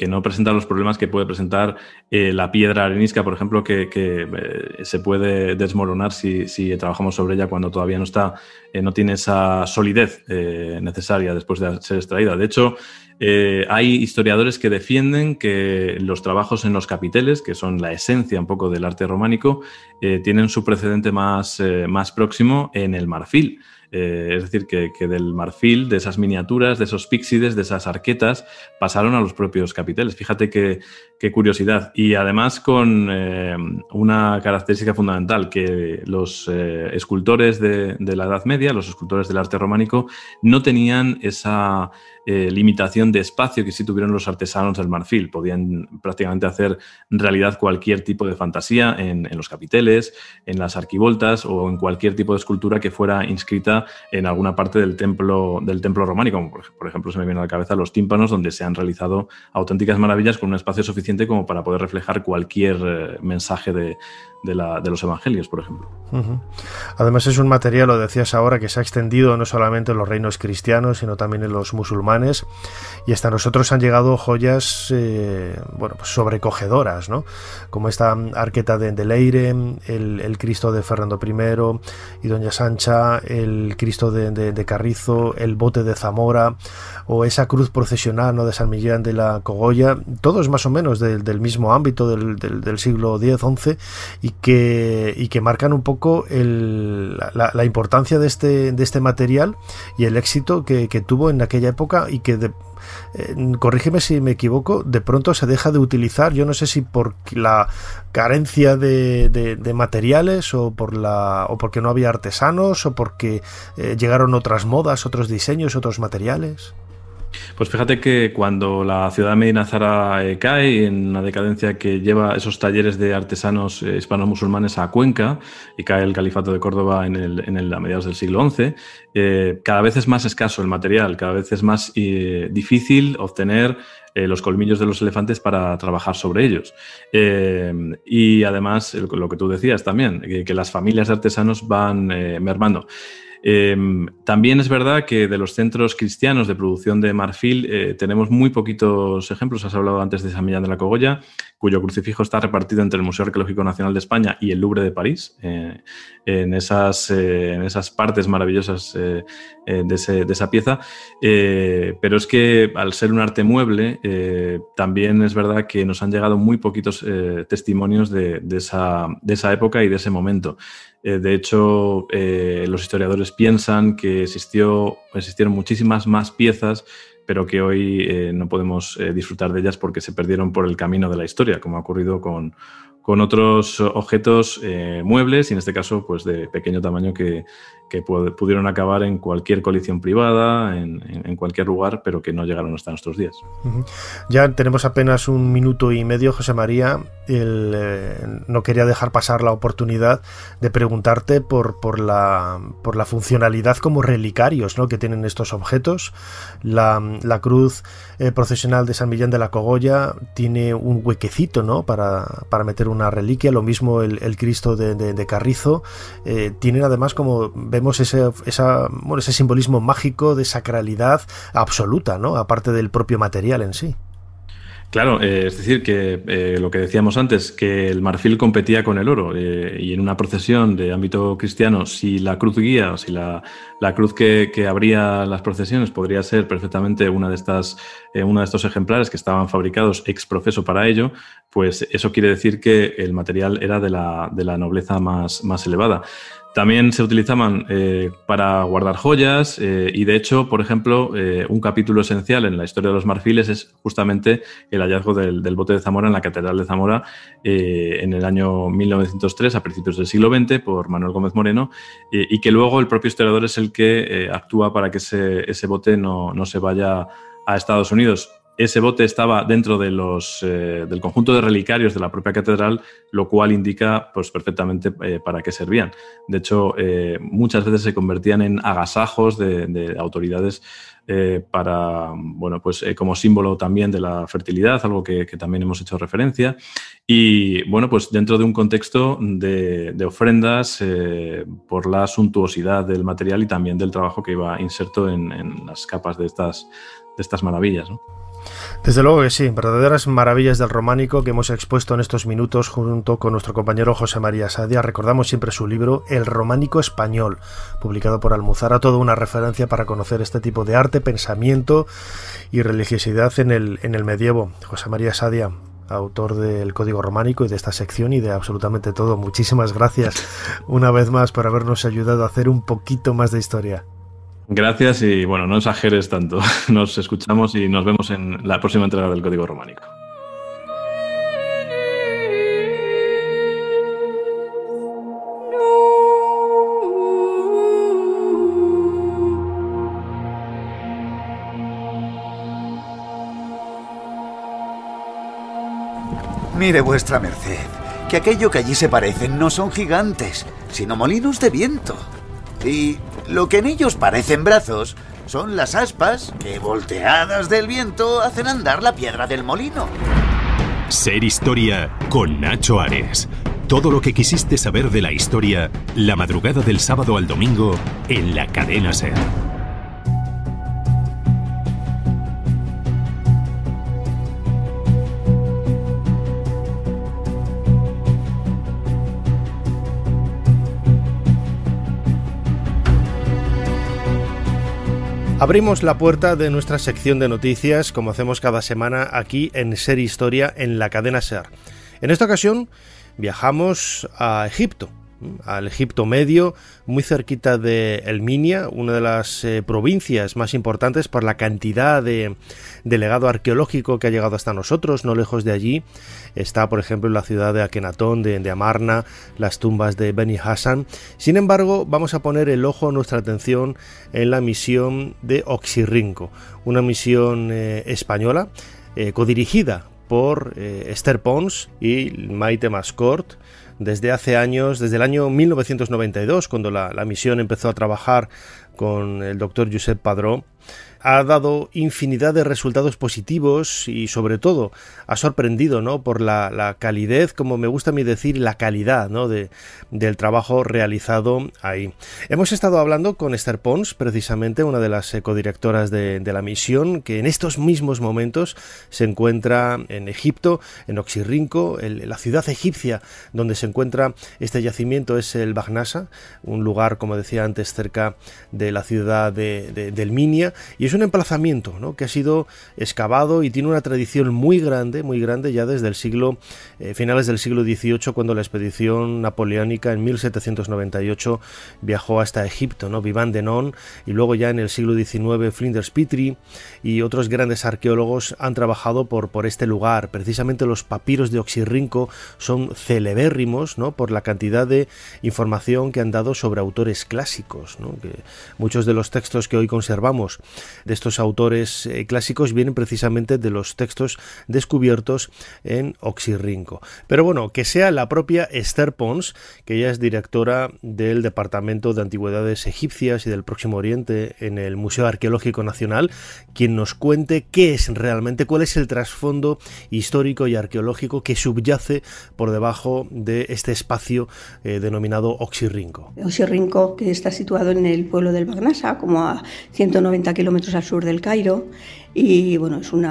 no presenta los problemas que puede presentar eh, la piedra arenisca, por ejemplo, que, eh, se puede desmoronar si, si, trabajamos sobre ella cuando todavía no, está, no tiene esa solidez necesaria después de ser extraída. De hecho, eh, hay historiadores que defienden que los trabajos en los capiteles, que son la esencia un poco del arte románico, eh, tienen su precedente más, eh, más próximo en el marfil. es decir, que, del marfil, de esas miniaturas, de esos píxides, de esas arquetas, pasaron a los propios capiteles. Fíjate qué, curiosidad. Y además con una característica fundamental, que los escultores de, la Edad Media, los escultores del arte románico, no tenían esa eh, limitación de espacio que sí tuvieron los artesanos del marfil. Podían prácticamente hacer realidad cualquier tipo de fantasía en, los capiteles, en las arquivoltas o en cualquier tipo de escultura que fuera inscrita en alguna parte del templo, del templo románico. por, ejemplo, se me viene a la cabeza los tímpanos, donde se han realizado auténticas maravillas con un espacio suficiente como para poder reflejar cualquier eh, mensaje de, los evangelios, por ejemplo. Además, es un material, lo decías ahora, que se ha extendido no solamente en los reinos cristianos, sino también en los musulmanes y hasta nosotros han llegado joyas eh, bueno, pues sobrecogedoras, como esta arqueta de, Deleire, el, Cristo de Fernando I y Doña Sancha, el Cristo de Carrizo, el bote de Zamora, o esa cruz procesional ¿no? de San Miguel de la Cogolla, todos más o menos del mismo ámbito del, siglo X-XI y que, y que marcan un poco la, importancia de este, de este material y el éxito que, tuvo en aquella época y que eh, corrígeme si me equivoco, de pronto se deja de utilizar, yo no sé si por la carencia de, materiales o, por la, o porque no había artesanos o porque eh, llegaron otras modas, otros diseños, otros materiales. Pues fíjate que cuando la ciudad de Medina Zara eh, cae en la decadencia que lleva esos talleres de artesanos eh, hispanos-musulmanes a Cuenca y cae el califato de Córdoba en a mediados del siglo XI, eh, cada vez es más escaso el material, cada vez es más difícil obtener los colmillos de los elefantes para trabajar sobre ellos. y además, lo que tú decías también, que, las familias de artesanos van mermando. Em, también es verdad que de los centros cristianos de producción de marfil eh, tenemos muy poquitos ejemplos. Has hablado antes de San Millán de la Cogolla cuyo crucifijo está repartido entre el Museo Arqueológico Nacional de España y el Louvre de París, eh, en, esas, eh, en esas partes maravillosas eh, de, esa pieza. pero es que al ser un arte mueble, también es verdad que nos han llegado muy poquitos testimonios de, esa, época y de ese momento. de hecho, los historiadores piensan que existió, existieron muchísimas más piezas pero que hoy eh, no podemos eh, disfrutar de ellas porque se perdieron por el camino de la historia, como ha ocurrido con, con otros objetos eh, muebles y en este caso pues de pequeño tamaño que que pudieron acabar en cualquier coalición privada, en, cualquier lugar, pero que no llegaron hasta nuestros días. Ya tenemos apenas un minuto y medio, José María. Eh, no quería dejar pasar la oportunidad de preguntarte por, por, la, funcionalidad como relicarios ¿no? que tienen estos objetos. La, cruz eh, procesional de San Millán de la Cogolla tiene un huequecito ¿no? para, meter una reliquia, lo mismo el, Cristo de, Carrizo. Eh, tienen además como tenemos ese, ese simbolismo mágico de sacralidad absoluta, ¿no? Aparte del propio material en sí. Claro, eh, es decir, que eh, lo que decíamos antes, que el marfil competía con el oro eh, y en una procesión de ámbito cristiano, si la cruz guía si la, cruz que, abría las procesiones podría ser perfectamente una de estas, uno de estos ejemplares que estaban fabricados ex profeso para ello, pues eso quiere decir que el material era de la, nobleza más, más elevada. También se utilizaban eh, para guardar joyas eh, y de hecho, por ejemplo, eh, un capítulo esencial en la historia de los marfiles es justamente el hallazgo del, bote de Zamora en la Catedral de Zamora en el año 1903, a principios del siglo XX, por Manuel Gómez Moreno, y que luego el propio historiador es el que actúa para que ese, bote no se vaya a Estados Unidos. Ese bote estaba dentro eh, del conjunto de relicarios de la propia catedral, lo cual indica pues, perfectamente eh, para qué servían. De hecho, eh, muchas veces se convertían en agasajos de, autoridades para, bueno, pues como símbolo también de la fertilidad, algo que, también hemos hecho referencia. Y bueno, pues dentro de un contexto de, ofrendas por la suntuosidad del material y también del trabajo que iba inserto en, en las capas de estas, de estas maravillas. ¿no? Desde luego que sí, verdaderas maravillas del románico que hemos expuesto en estos minutos junto con nuestro compañero José María Sadia. Recordamos siempre su libro El románico español, publicado por Almuzara, toda una referencia para conocer este tipo de arte, pensamiento y religiosidad en el, en el medievo. José María Sadia, autor del Código Románico y de esta sección y de absolutamente todo. Muchísimas gracias una vez más por habernos ayudado a hacer un poquito más de historia. Gracias y bueno, no exageres tanto. Nos escuchamos y nos vemos en la próxima entrega del Código Románico. Mire vuestra merced, que aquello que allí se parecen no son gigantes, sino molinos de viento. Y lo que en ellos parecen brazos son las aspas que, volteadas del viento, hacen andar la piedra del molino. Ser historia con Nacho Ares. Todo lo que quisiste saber de la historia, la madrugada del sábado al domingo, en la cadena SER. Abrimos la puerta de nuestra sección de noticias, como hacemos cada semana aquí en Ser Historia en la cadena Ser. En esta ocasión viajamos a Egipto al Egipto medio, muy cerquita de Elminia, una de las eh, provincias más importantes por la cantidad de, legado arqueológico que ha llegado hasta nosotros, no lejos de allí. Está, por ejemplo, la ciudad de Akenatón, de, Amarna, las tumbas de Beni Hassan. Sin embargo, vamos a poner el ojo, nuestra atención, en la misión de Oxirrinco, una misión eh, española eh, codirigida por Esther Pons y Maite Mascort desde hace años, desde el año 1992, cuando la, misión empezó a trabajar con el doctor Josep Padró, ha dado infinidad de resultados positivos y sobre todo ha sorprendido ¿no? por la, la calidez, como me gusta a mí decir, la calidad del trabajo realizado ahí. Hemos estado hablando con Esther Pons, precisamente una de las ecodirectoras de, de la misión, que en estos mismos momentos se encuentra en Egipto, en Oxirrinco, la ciudad egipcia donde se encuentra este yacimiento es el Bagnasa, un lugar, como decía antes, cerca de la ciudad de, de, del Minia, es un emplazamiento que ha sido excavado y tiene una tradición muy grande, muy grande ya desde el siglo, eh, finales del siglo XVIII, cuando la expedición napoleónica en 1798 viajó hasta Egipto, ¿no? Vivant de y luego ya en el siglo XIX Flinders Petrie y otros grandes arqueólogos han trabajado por, por este lugar. Precisamente los papiros de Oxirrinco son celebérrimos ¿no? por la cantidad de información que han dado sobre autores clásicos, que muchos de los textos que hoy conservamos de estos autores eh, clásicos vienen precisamente de los textos descubiertos en Oxirrinco. Pero bueno, que sea la propia Esther Pons, que ella es directora del Departamento de Antigüedades Egipcias y del Próximo Oriente en el Museo Arqueológico Nacional, quien nos cuente qué es realmente, cuál es el trasfondo histórico y arqueológico que subyace por debajo de este espacio eh, denominado Oxirrinco. Oxirrinco, que está situado en el pueblo del Bagnasa, como a 190 kilómetros al sur del Cairo y bueno, es un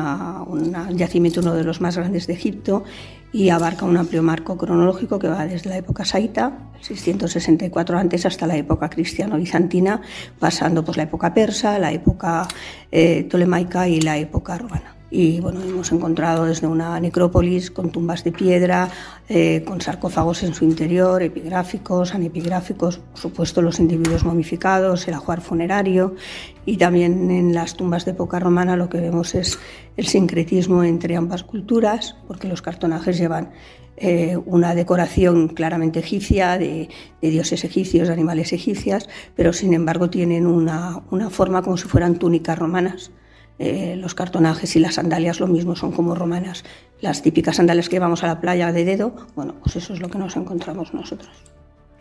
yacimiento uno de los más grandes de Egipto y abarca un amplio marco cronológico que va desde la época saita, 664 antes, hasta la época cristiano-bizantina, pasando por pues, la época persa, la época eh, tolemaica y la época romana y bueno, hemos encontrado desde una necrópolis con tumbas de piedra, eh, con sarcófagos en su interior, epigráficos, anepigráficos, por supuesto los individuos momificados, el ajuar funerario y también en las tumbas de época romana lo que vemos es el sincretismo entre ambas culturas, porque los cartonajes llevan eh, una decoración claramente egipcia, de, dioses egipcios, de animales egipcias, pero sin embargo tienen una forma como si fueran túnicas romanas. Eh, los cartonajes y las sandalias lo mismo, son como romanas. Las típicas sandalias que llevamos a la playa de dedo, bueno, pues eso es lo que nos encontramos nosotros.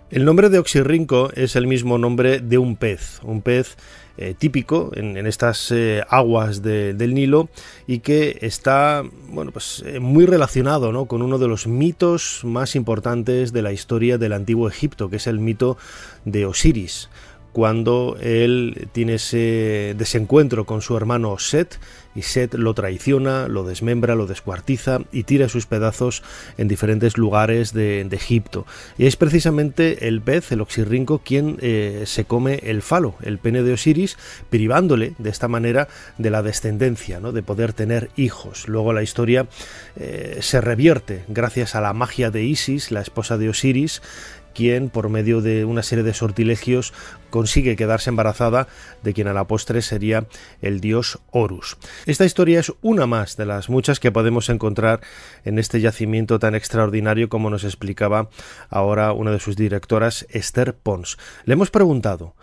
El nombre de Oxirrinco es el mismo nombre de un pez, un pez eh, típico en, estas eh, aguas del Nilo y que está bueno, pues, muy relacionado ¿no? con uno de los mitos más importantes de la historia del antiguo Egipto, que es el mito de Osiris cuando él tiene ese desencuentro con su hermano Set y Set lo traiciona, lo desmembra, lo descuartiza y tira sus pedazos en diferentes lugares de, Egipto. Y es precisamente el pez, el oxirrinco, quien eh, se come el falo, el pene de Osiris, privándole de esta manera de la descendencia, ¿no? de poder tener hijos. Luego la historia eh, se revierte gracias a la magia de Isis, la esposa de Osiris, quien por medio de una serie de sortilegios consigue quedarse embarazada de quien a la postre sería el dios Horus. Esta historia es una más de las muchas que podemos encontrar en este yacimiento tan extraordinario como nos explicaba ahora una de sus directoras, Esther Pons. Le hemos preguntado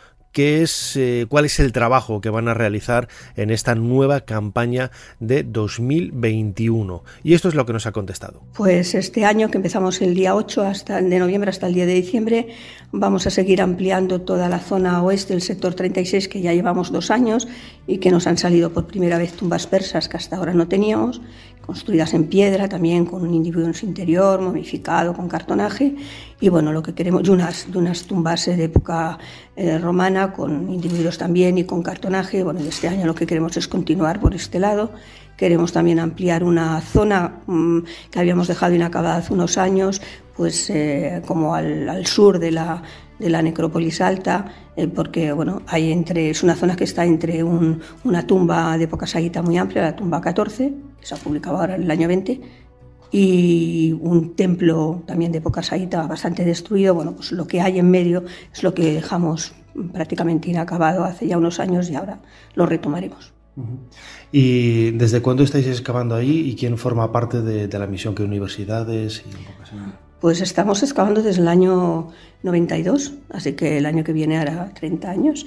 es, eh, cuál es el trabajo que van a realizar en esta nueva campaña de 2021. Y esto es lo que nos ha contestado. Pues este año que empezamos el día 8 hasta, de noviembre hasta el día de diciembre, vamos a seguir ampliando toda la zona oeste del sector 36 que ya llevamos dos años y que nos han salido por primera vez tumbas persas que hasta ahora no teníamos construidas en piedra también con un individuo en su interior, momificado con cartonaje y bueno, lo que queremos, y unas, tumbas de época eh, romana con individuos también y con cartonaje, bueno, este año lo que queremos es continuar por este lado, queremos también ampliar una zona mm, que habíamos dejado inacabada hace unos años, pues eh, como al, sur de la, necrópolis alta, eh, porque bueno, hay entre, es una zona que está entre una tumba de época saguita muy amplia, la tumba 14, que se ha publicado ahora en el año 20, y un templo también de poca saita bastante destruido. Bueno, pues lo que hay en medio es lo que dejamos prácticamente inacabado hace ya unos años y ahora lo retomaremos. ¿Y desde cuándo estáis excavando ahí y quién forma parte de, la misión? ¿Qué universidades? pues estamos excavando desde el año 92, así que el año que viene hará 30 años.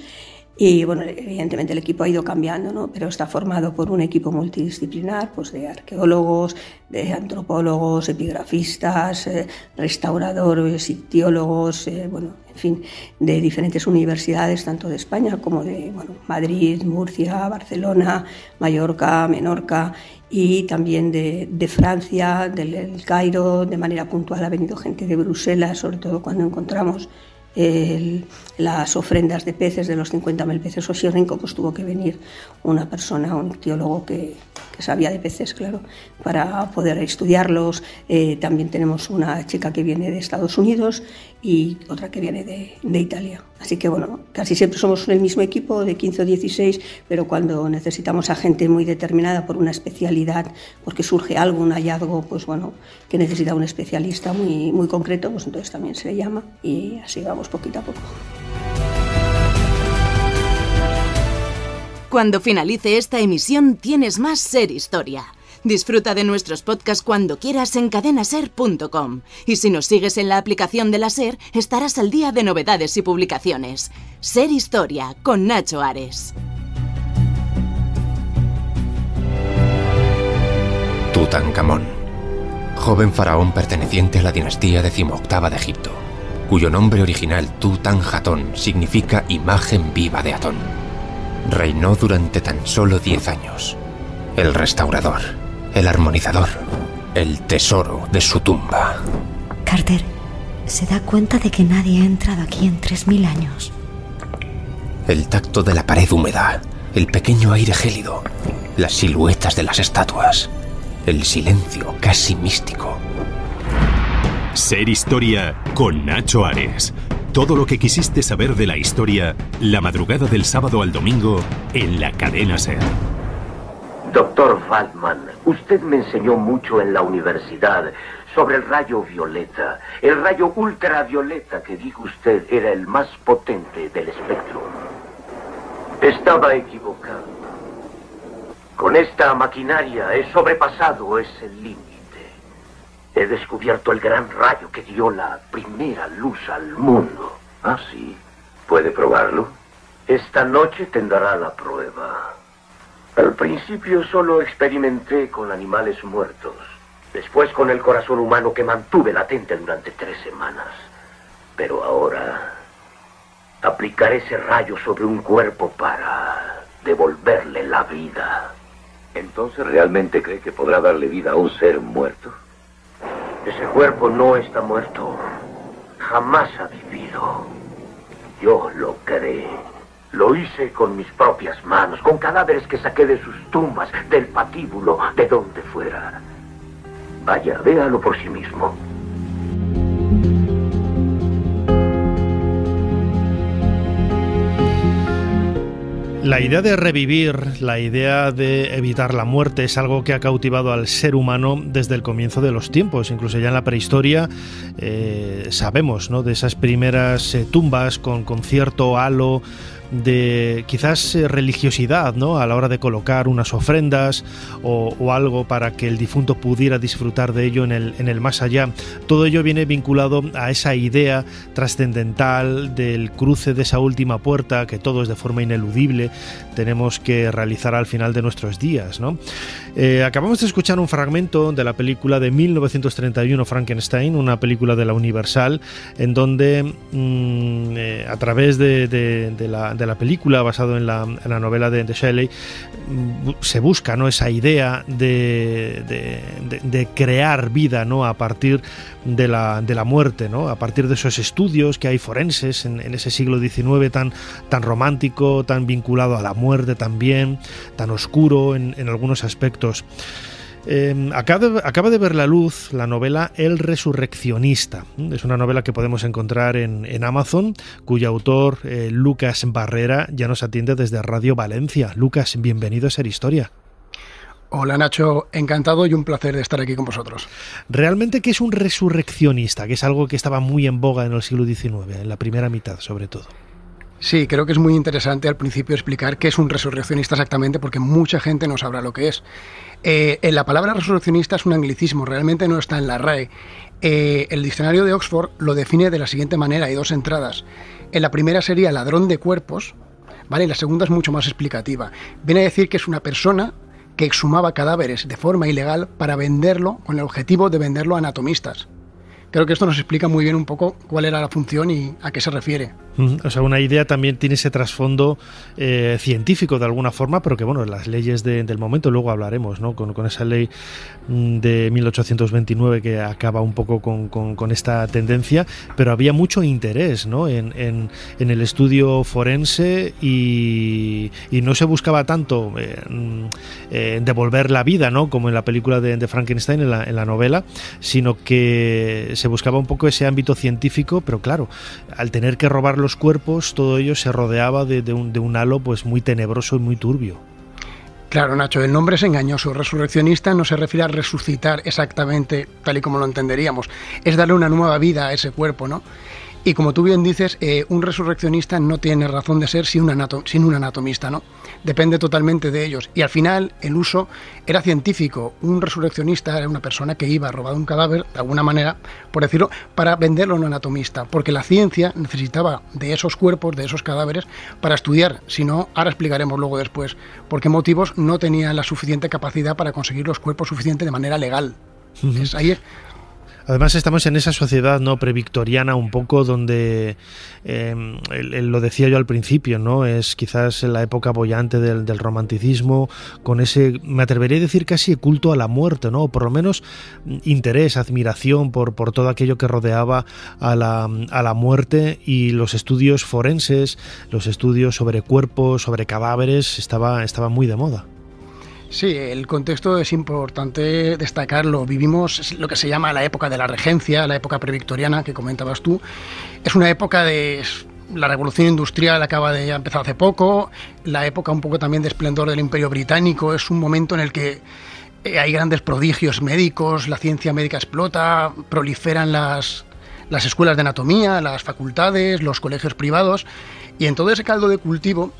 Y bueno, evidentemente el equipo ha ido cambiando, ¿no? pero está formado por un equipo multidisciplinar pues de arqueólogos, de antropólogos, epigrafistas, eh, restauradores, ictiólogos, eh, bueno, en fin, de diferentes universidades, tanto de España como de bueno, Madrid, Murcia, Barcelona, Mallorca, Menorca y también de, Francia, del Cairo. De manera puntual ha venido gente de Bruselas, sobre todo cuando encontramos las ofrendas de peces, de los 50.000 peces o Sierrinco, pues tuvo que venir una persona, un teólogo que, sabía de peces, claro, para poder estudiarlos. Eh, también tenemos una chica que viene de Estados Unidos y otra que viene de, Italia. Así que bueno, casi siempre somos el mismo equipo de 15 o 16, pero cuando necesitamos a gente muy determinada por una especialidad, porque surge algo, un hallazgo, pues bueno, que necesita un especialista muy, muy concreto, pues entonces también se le llama y así vamos poquito a poco. Cuando finalice esta emisión tienes más Ser Historia Disfruta de nuestros podcasts cuando quieras en cadenaser.com y si nos sigues en la aplicación de la SER estarás al día de novedades y publicaciones. Ser Historia con Nacho Ares. Tutankamón, joven faraón perteneciente a la dinastía decimoctava de Egipto, cuyo nombre original Tutankhatón significa imagen viva de Atón. Reinó durante tan solo 10 años. El restaurador el armonizador, el tesoro de su tumba. Carter, se da cuenta de que nadie ha entrado aquí en 3.000 años. El tacto de la pared húmeda, el pequeño aire gélido, las siluetas de las estatuas, el silencio casi místico. Ser historia con Nacho Ares. Todo lo que quisiste saber de la historia, la madrugada del sábado al domingo, en la cadena Ser. Doctor Waldman, usted me enseñó mucho en la universidad sobre el rayo violeta, el rayo ultravioleta que dijo usted era el más potente del espectro. Estaba equivocado. Con esta maquinaria he sobrepasado ese límite. He descubierto el gran rayo que dio la primera luz al mundo. Ah, sí. ¿Puede probarlo? Esta noche tendrá la prueba. Al principio solo experimenté con animales muertos, después con el corazón humano que mantuve latente durante tres semanas. Pero ahora aplicaré ese rayo sobre un cuerpo para devolverle la vida. ¿Entonces realmente cree que podrá darle vida a un ser muerto? Ese cuerpo no está muerto. Jamás ha vivido. Yo lo creé. Lo hice con mis propias manos, con cadáveres que saqué de sus tumbas, del patíbulo, de donde fuera. Vaya, véalo por sí mismo. La idea de revivir, la idea de evitar la muerte es algo que ha cautivado al ser humano desde el comienzo de los tiempos, incluso ya en la prehistoria eh, sabemos ¿no? de esas primeras eh, tumbas con, con, cierto halo de quizás eh, religiosidad, ¿no? A la hora de colocar unas ofrendas o, algo para que el difunto pudiera disfrutar de ello en el, en el más allá. Todo ello viene vinculado a esa idea trascendental del cruce de esa última puerta que todos de forma ineludible tenemos que realizar al final de nuestros días, ¿no? Eh, acabamos de escuchar un fragmento de la película de 1931 Frankenstein, una película de la Universal, en donde mm, eh, a través de, la, película basado en la, novela de, Shelley se busca ¿no? esa idea de, crear vida ¿no? a partir de la, muerte, a partir de esos estudios que hay forenses en, ese siglo XIX tan, tan romántico, tan vinculado a la muerte también, tan oscuro en algunos aspectos Em, acaba, de, ver la luz la novela El Resurreccionista. Es una novela que podemos encontrar en, Amazon, cuyo autor eh, Lucas Barrera ya nos atiende desde Radio Valencia. Lucas, bienvenido a Ser Historia. Hola Nacho, encantado y un placer de estar aquí con vosotros. Realmente, ¿qué es un resurreccionista? Que es algo que estaba muy en boga en el siglo XIX, en la primera mitad sobre todo. Sí, creo que es muy interesante al principio explicar qué es un resurreccionista exactamente, porque mucha gente no sabrá lo que es. Eh, la palabra resurreccionista es un anglicismo, realmente no está en la RAE. Eh, el diccionario de Oxford lo define de la siguiente manera, hay dos entradas. En la primera sería ladrón de cuerpos, ¿vale? Y la segunda es mucho más explicativa. Viene a decir que es una persona que exhumaba cadáveres de forma ilegal para venderlo con el objetivo de venderlo a anatomistas. Creo que esto nos explica muy bien un poco cuál era la función y a qué se refiere. O sea, una idea también tiene ese trasfondo eh, científico de alguna forma, pero que bueno, las leyes del momento luego hablaremos, ¿no? Con, esa ley mm, de 1829 que acaba un poco con, esta tendencia, pero había mucho interés, ¿no? En, el estudio forense y, no se buscaba tanto eh, mm, eh, devolver la vida, ¿no? Como en la película de, Frankenstein, en la, en la novela, sino que se buscaba un poco ese ámbito científico, pero claro, al tener que robarlo cuerpos, todo ello se rodeaba de, un, halo pues muy tenebroso y muy turbio. Claro, Nacho, el nombre es engañoso. Resurreccionista no se refiere a resucitar exactamente tal y como lo entenderíamos. Es darle una nueva vida a ese cuerpo, ¿no? Y como tú bien dices, eh, un resurreccionista no tiene razón de ser sin un, sin un anatomista, ¿no? depende totalmente de ellos. Y al final el uso era científico. Un resurreccionista era una persona que iba a robar un cadáver, de alguna manera, por decirlo, para venderlo a un anatomista, porque la ciencia necesitaba de esos cuerpos, de esos cadáveres, para estudiar. Si no, ahora explicaremos luego después por qué motivos no tenía la suficiente capacidad para conseguir los cuerpos suficientes de manera legal. Es, ahí, Además estamos en esa sociedad no previctoriana un poco donde em, lo decía yo al principio, no es quizás la época bollante del, romanticismo con ese me atrevería a decir casi culto a la muerte, no o por lo menos mm, interés, admiración por, por todo aquello que rodeaba a la, a la muerte y los estudios forenses, los estudios sobre cuerpos, sobre cadáveres estaba estaba muy de moda. Sí, el contexto es importante destacarlo. Vivimos lo que se llama la época de la regencia, la época previctoriana que comentabas tú. Es una época de la revolución industrial acaba de empezar hace poco, la época un poco también de esplendor del imperio británico, es un momento en el que eh, hay grandes prodigios médicos, la ciencia médica explota, proliferan las, las escuelas de anatomía, las facultades, los colegios privados, y en todo ese caldo de cultivo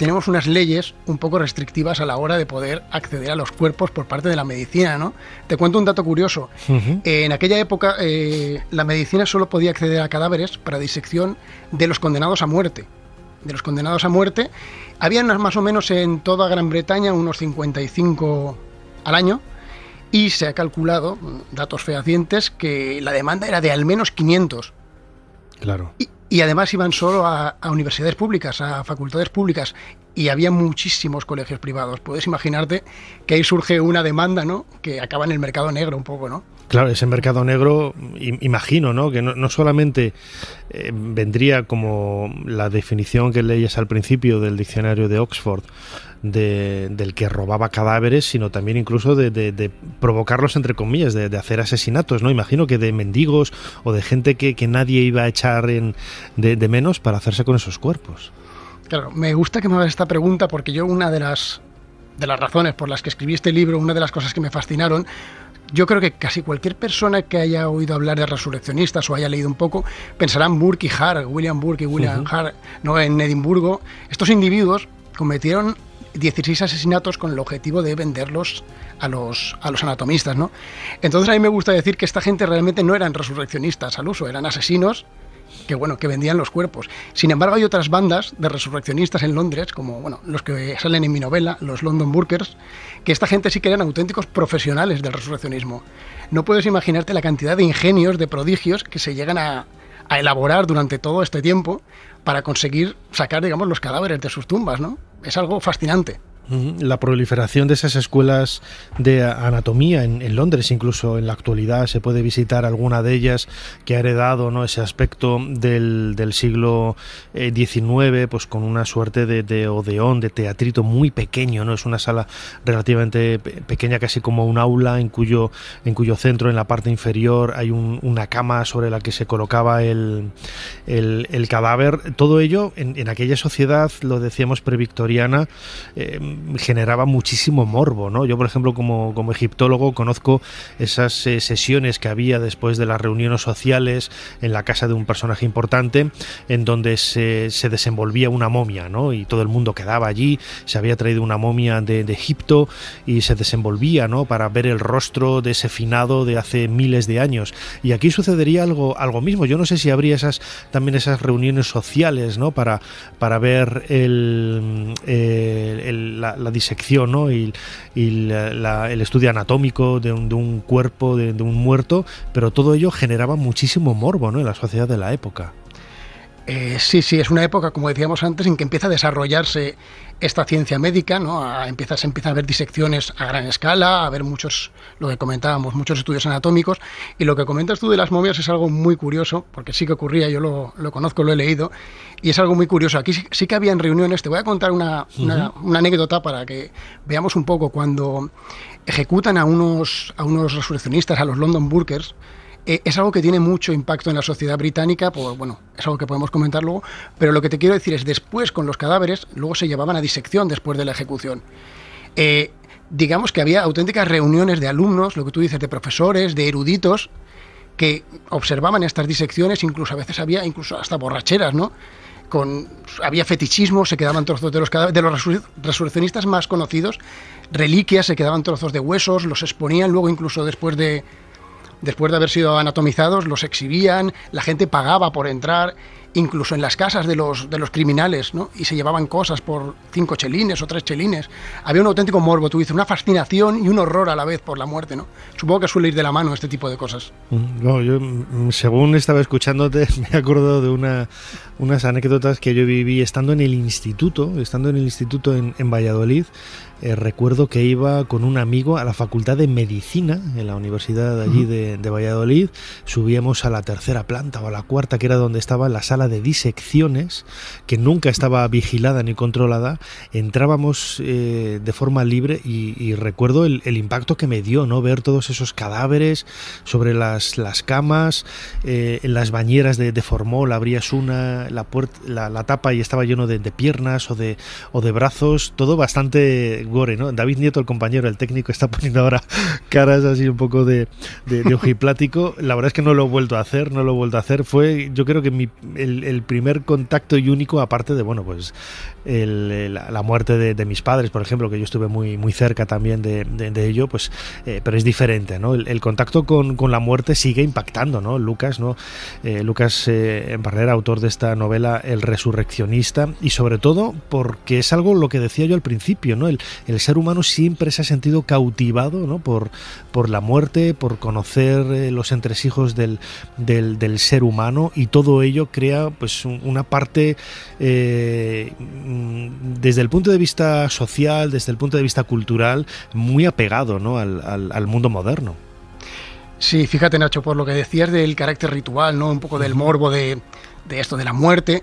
tenemos unas leyes un poco restrictivas a la hora de poder acceder a los cuerpos por parte de la medicina, ¿no? Te cuento un dato curioso. en aquella época eh, la medicina solo podía acceder a cadáveres para disección de los condenados a muerte. De los condenados a muerte, habían más o menos en toda Gran Bretaña unos 55 al año y se ha calculado, datos fehacientes, que la demanda era de al menos 500. Claro y además iban solo a, universidades públicas, a facultades públicas y había muchísimos colegios privados. Puedes imaginarte que ahí surge una demanda, ¿no? Que acaba en el mercado negro un poco, ¿no? Claro, ese mercado negro, imagino, ¿no? Que no, solamente eh, vendría como la definición que leyes al principio del diccionario de Oxford, de, del que robaba cadáveres, sino también incluso de, provocarlos, entre comillas, de, hacer asesinatos, ¿no? Imagino que de mendigos o de gente que, nadie iba a echar en, de menos para hacerse con esos cuerpos. Claro, me gusta que me hagas esta pregunta porque yo una de las, de las razones por las que escribí este libro, una de las cosas que me fascinaron, yo creo que casi cualquier persona que haya oído hablar de resurreccionistas o haya leído un poco, pensará Burke y Hart, William Burke y William Hart, ¿no? en Edimburgo. Estos individuos cometieron 16 asesinatos con el objetivo de venderlos a los, a los anatomistas. ¿no? Entonces a mí me gusta decir que esta gente realmente no eran resurreccionistas al uso, eran asesinos que bueno, que vendían los cuerpos. Sin embargo, hay otras bandas de resurreccionistas en Londres, como bueno, los que salen en mi novela, los London Burkers, que esta gente sí que eran auténticos profesionales del resurreccionismo. No puedes imaginarte la cantidad de ingenios, de prodigios que se llegan a, a elaborar durante todo este tiempo para conseguir sacar, digamos, los cadáveres de sus tumbas, ¿no? es algo fascinante. La proliferación de esas escuelas de anatomía en, Londres, incluso en la actualidad, se puede visitar alguna de ellas que ha heredado ¿no? ese aspecto del, siglo XIX, eh, pues con una suerte de, odeón, de teatrito muy pequeño, ¿no? Es una sala relativamente pequeña, casi como un aula, en cuyo, en cuyo centro, en la parte inferior, hay una cama sobre la que se colocaba el, el, cadáver. Todo ello en, aquella sociedad, lo decíamos, previctoriana. Eh, generaba muchísimo morbo, ¿no? Yo, por ejemplo, como, como egiptólogo, conozco esas eh, sesiones que había después de las reuniones sociales en la casa de un personaje importante, en donde se, desenvolvía una momia, ¿no? Y todo el mundo quedaba allí, se había traído una momia de, Egipto y se desenvolvía, ¿no? Para ver el rostro de ese finado de hace miles de años. Y aquí sucedería algo, algo mismo. Yo no sé si habría esas, también esas reuniones sociales, ¿no? Para, para ver el, eh, el, la la, disección y, el estudio anatómico de un, cuerpo, de, un muerto, pero todo ello generaba muchísimo morbo ¿no? en la sociedad de la época. Eh, sí, sí, es una época, como decíamos antes, en que empieza a desarrollarse esta ciencia médica, ¿no? A, empieza, se empiezan a ver disecciones a gran escala, a ver muchos, lo que comentábamos, muchos estudios anatómicos. Y lo que comentas tú de las momias es algo muy curioso, porque sí que ocurría, yo lo, conozco, lo he leído, y es algo muy curioso. Aquí sí, que habían reuniones, te voy a contar una, anécdota para que veamos un poco. Cuando ejecutan a unos, a unos resurreccionistas, a los London Burkers, eh, es algo que tiene mucho impacto en la sociedad británica, pues, bueno, es algo que podemos comentar luego, pero lo que te quiero decir es, después con los cadáveres, luego se llevaban a disección después de la ejecución. Eh, digamos que había auténticas reuniones de alumnos, lo que tú dices, de profesores, de eruditos, que observaban estas disecciones, incluso a veces había incluso hasta borracheras, ¿no? Con, había fetichismo, se quedaban trozos de los cadáveres, de los resurreccionistas más conocidos, reliquias, se quedaban trozos de huesos, los exponían luego incluso después de, después de haber sido anatomizados, los exhibían, la gente pagaba por entrar, incluso en las casas de los, de los criminales, ¿no? y se llevaban cosas por cinco chelines o tres chelines. Había un auténtico morbo, tú dices, una fascinación y un horror a la vez por la muerte. ¿no? Supongo que suele ir de la mano este tipo de cosas. Mm, no, yo, mm, según estaba escuchándote, me acuerdo de unas anécdotas que yo viví estando en el instituto, estando en el instituto en Valladolid. Eh, recuerdo que iba con un amigo a la Facultad de Medicina, en la universidad de allí de, Valladolid. Subíamos a la tercera planta o a la cuarta, que era donde estaba la sala de disecciones, que nunca estaba vigilada ni controlada. Entrábamos eh, de forma libre y, recuerdo el, impacto que me dio, ¿no? Ver todos esos cadáveres sobre las, camas, eh, en las bañeras de, Formol abrías una, la, puerta, la, tapa y estaba lleno de, piernas o de, o de brazos, todo bastante Gore, ¿no? David Nieto, el compañero, el técnico, está poniendo ahora caras así un poco de, de, de ojiplático. La verdad es que no lo he vuelto a hacer, no lo he vuelto a hacer. Fue, yo creo que el, primer contacto y único, aparte de, bueno, pues la, muerte de, mis padres, por ejemplo, que yo estuve muy, muy cerca también de, ello, pues, eh, pero es diferente, ¿no? El, contacto con, la muerte sigue impactando, ¿no? Lucas, ¿no? Eh, Lucas eh, en Barrera, autor de esta novela El Resurreccionista, y sobre todo porque es algo lo que decía yo al principio, ¿no? El, el ser humano siempre se ha sentido cautivado ¿no? por, por la muerte, por conocer eh, los entresijos del, ser humano y todo ello crea pues una parte eh, mm, desde el punto de vista social, desde el punto de vista cultural, muy apegado al, mundo moderno. Sí, fíjate Nacho, por lo que decías del carácter ritual, ¿no? Un poco del morbo de, de esto, de la muerte.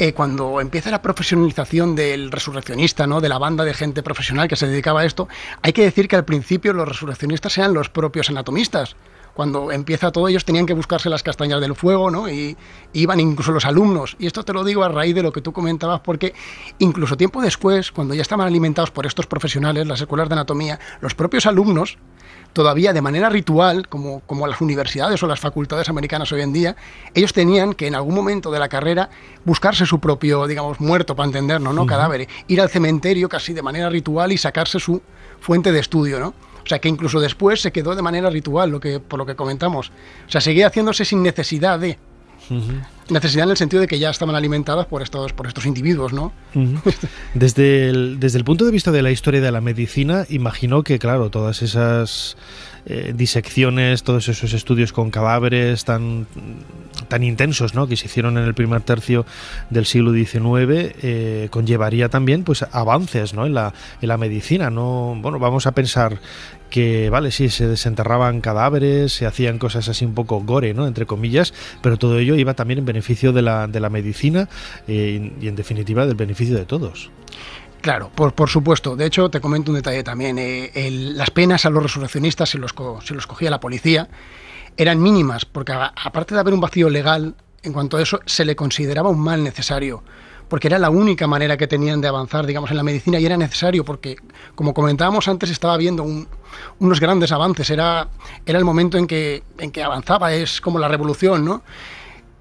Eh, cuando empieza la profesionalización del resurreccionista, ¿no? de la banda de gente profesional que se dedicaba a esto, hay que decir que al principio los resurreccionistas eran los propios anatomistas cuando empieza todo, ellos tenían que buscarse las castañas del fuego, ¿no? Y iban incluso los alumnos. Y esto te lo digo a raíz de lo que tú comentabas, porque incluso tiempo después, cuando ya estaban alimentados por estos profesionales, las escuelas de anatomía, los propios alumnos, todavía de manera ritual, como, como las universidades o las facultades americanas hoy en día, ellos tenían que en algún momento de la carrera buscarse su propio, digamos, muerto, para entendernos, ¿no? Cadáver, ir al cementerio casi de manera ritual y sacarse su fuente de estudio, ¿no? O sea, que incluso después se quedó de manera ritual, lo que, por lo que comentamos. O sea, seguía haciéndose sin necesidad de. Necesidad en el sentido de que ya estaban alimentadas por estos, por estos individuos, ¿no? desde, el, desde el punto de vista de la historia de la medicina, imagino que, claro, todas esas eh, disecciones, todos esos estudios con cadáveres tan, tan intensos ¿no? que se hicieron en el primer tercio del siglo XIX, eh, conllevaría también pues, avances ¿no? en, la, en la medicina. ¿no? Bueno, vamos a pensar que, vale, sí, se desenterraban cadáveres, se hacían cosas así un poco gore, ¿no? Entre comillas, pero todo ello iba también en beneficio de la, de la medicina eh, y, en definitiva, del beneficio de todos. Claro, por, por, supuesto. De hecho, te comento un detalle también. Eh, las penas a los resurreccionistas se los, se los cogía la policía. Eran mínimas, porque aparte de haber un vacío legal, en cuanto a eso, se le consideraba un mal necesario porque era la única manera que tenían de avanzar, digamos, en la medicina y era necesario porque, como comentábamos antes, estaba viendo unos grandes avances, era, era el momento en que, en que avanzaba, es como la revolución, ¿no?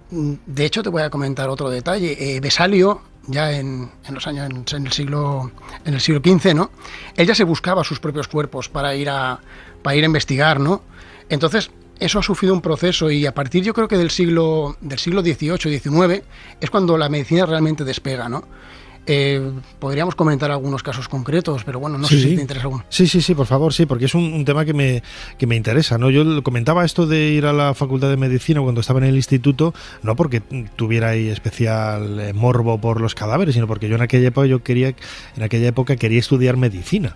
De hecho, te voy a comentar otro detalle. Eh, Besalio, ya en, los años, en, el siglo, en el siglo XV, ¿no? Él ya se buscaba sus propios cuerpos para ir a, para ir a investigar, ¿no? Entonces, eso ha sufrido un proceso y a partir yo creo que del siglo, del siglo XVIII, XIX es cuando la medicina realmente despega, ¿no? Eh, podríamos comentar algunos casos concretos, pero bueno, no sé si te interesa alguno. Sí, sí, sí, por favor, sí, porque es un, tema que me, que me, interesa. ¿no? Yo comentaba esto de ir a la Facultad de Medicina cuando estaba en el instituto, no porque tuviera ahí especial eh, morbo por los cadáveres, sino porque yo en aquella época yo quería, en aquella época quería estudiar medicina.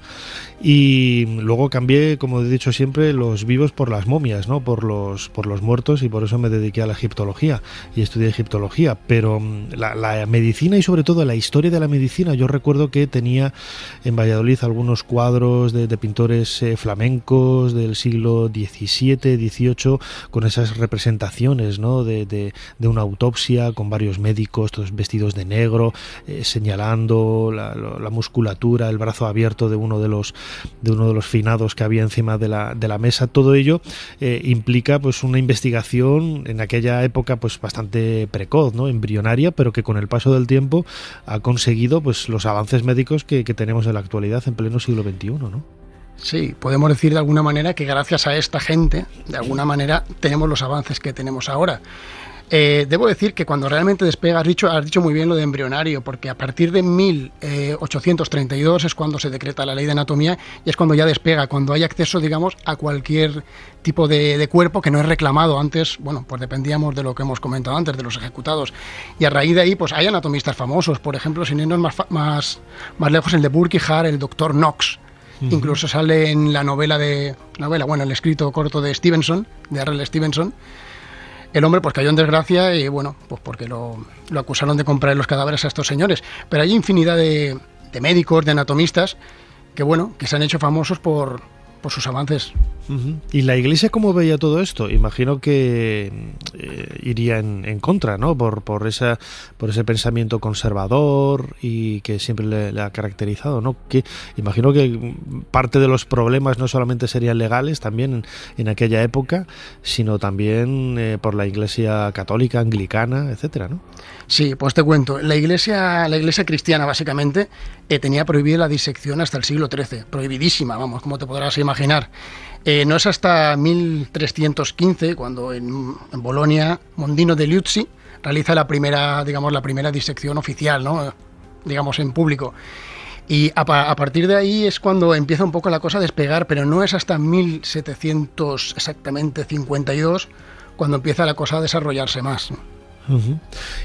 Y luego cambié, como he dicho siempre, los vivos por las momias, ¿no? Por los, por los muertos, y por eso me dediqué a la egiptología y estudié egiptología. Pero mm, la, la medicina y sobre todo la historia de la medicina, yo recuerdo que tenía en Valladolid algunos cuadros de, pintores eh, flamencos del siglo XVII, XVIII, con esas representaciones de, de, una autopsia con varios médicos, todos vestidos de negro, eh, señalando la, musculatura, el brazo abierto de uno de los, de uno de los finados que había encima de la, de la mesa. Todo ello eh, implica pues, una investigación en aquella época pues, bastante precoz, ¿no? embrionaria, pero que con el paso del tiempo ha conseguido seguido pues, los avances médicos que, que tenemos en la actualidad en pleno siglo XXI, ¿no? Sí, podemos decir de alguna manera que gracias a esta gente, de alguna manera, tenemos los avances que tenemos ahora. Eh, debo decir que cuando realmente despega, has dicho, has dicho muy bien lo de embrionario, porque a partir de 1832 eh, es cuando se decreta la ley de anatomía y es cuando ya despega, cuando hay acceso, digamos, a cualquier tipo de, cuerpo que no es reclamado. Antes, bueno, pues dependíamos de lo que hemos comentado antes, de los ejecutados. Y a raíz de ahí, pues hay anatomistas famosos, por ejemplo, sin irnos más, más, lejos, el de Burkijar, el doctor Knox, Incluso sale en la novela de. Novela, bueno, el escrito corto de Stevenson, de Harold Stevenson, el hombre pues cayó en desgracia y bueno, pues porque lo, acusaron de comprar los cadáveres a estos señores. Pero hay infinidad de, de médicos, de anatomistas, que bueno, que se han hecho famosos por, por sus avances. ¿Y la Iglesia cómo veía todo esto? Imagino que eh, iría en, contra, ¿no? Por, por, esa, por ese pensamiento conservador y que siempre le, ha caracterizado, ¿no? Que, imagino que parte de los problemas no solamente serían legales también en, aquella época, sino también eh, por la Iglesia católica, anglicana, etcétera, ¿no? Sí, pues te cuento. La iglesia, la iglesia cristiana, básicamente, eh, tenía prohibida la disección hasta el siglo XIII. Prohibidísima, vamos, como te podrás imaginar. Eh, no es hasta 1315 cuando en, Bolonia Mondino de Liuzzi realiza la primera, digamos, la primera disección oficial, digamos, en público. Y a, partir de ahí es cuando empieza un poco la cosa a despegar, pero no es hasta 1752 cuando empieza la cosa a desarrollarse más.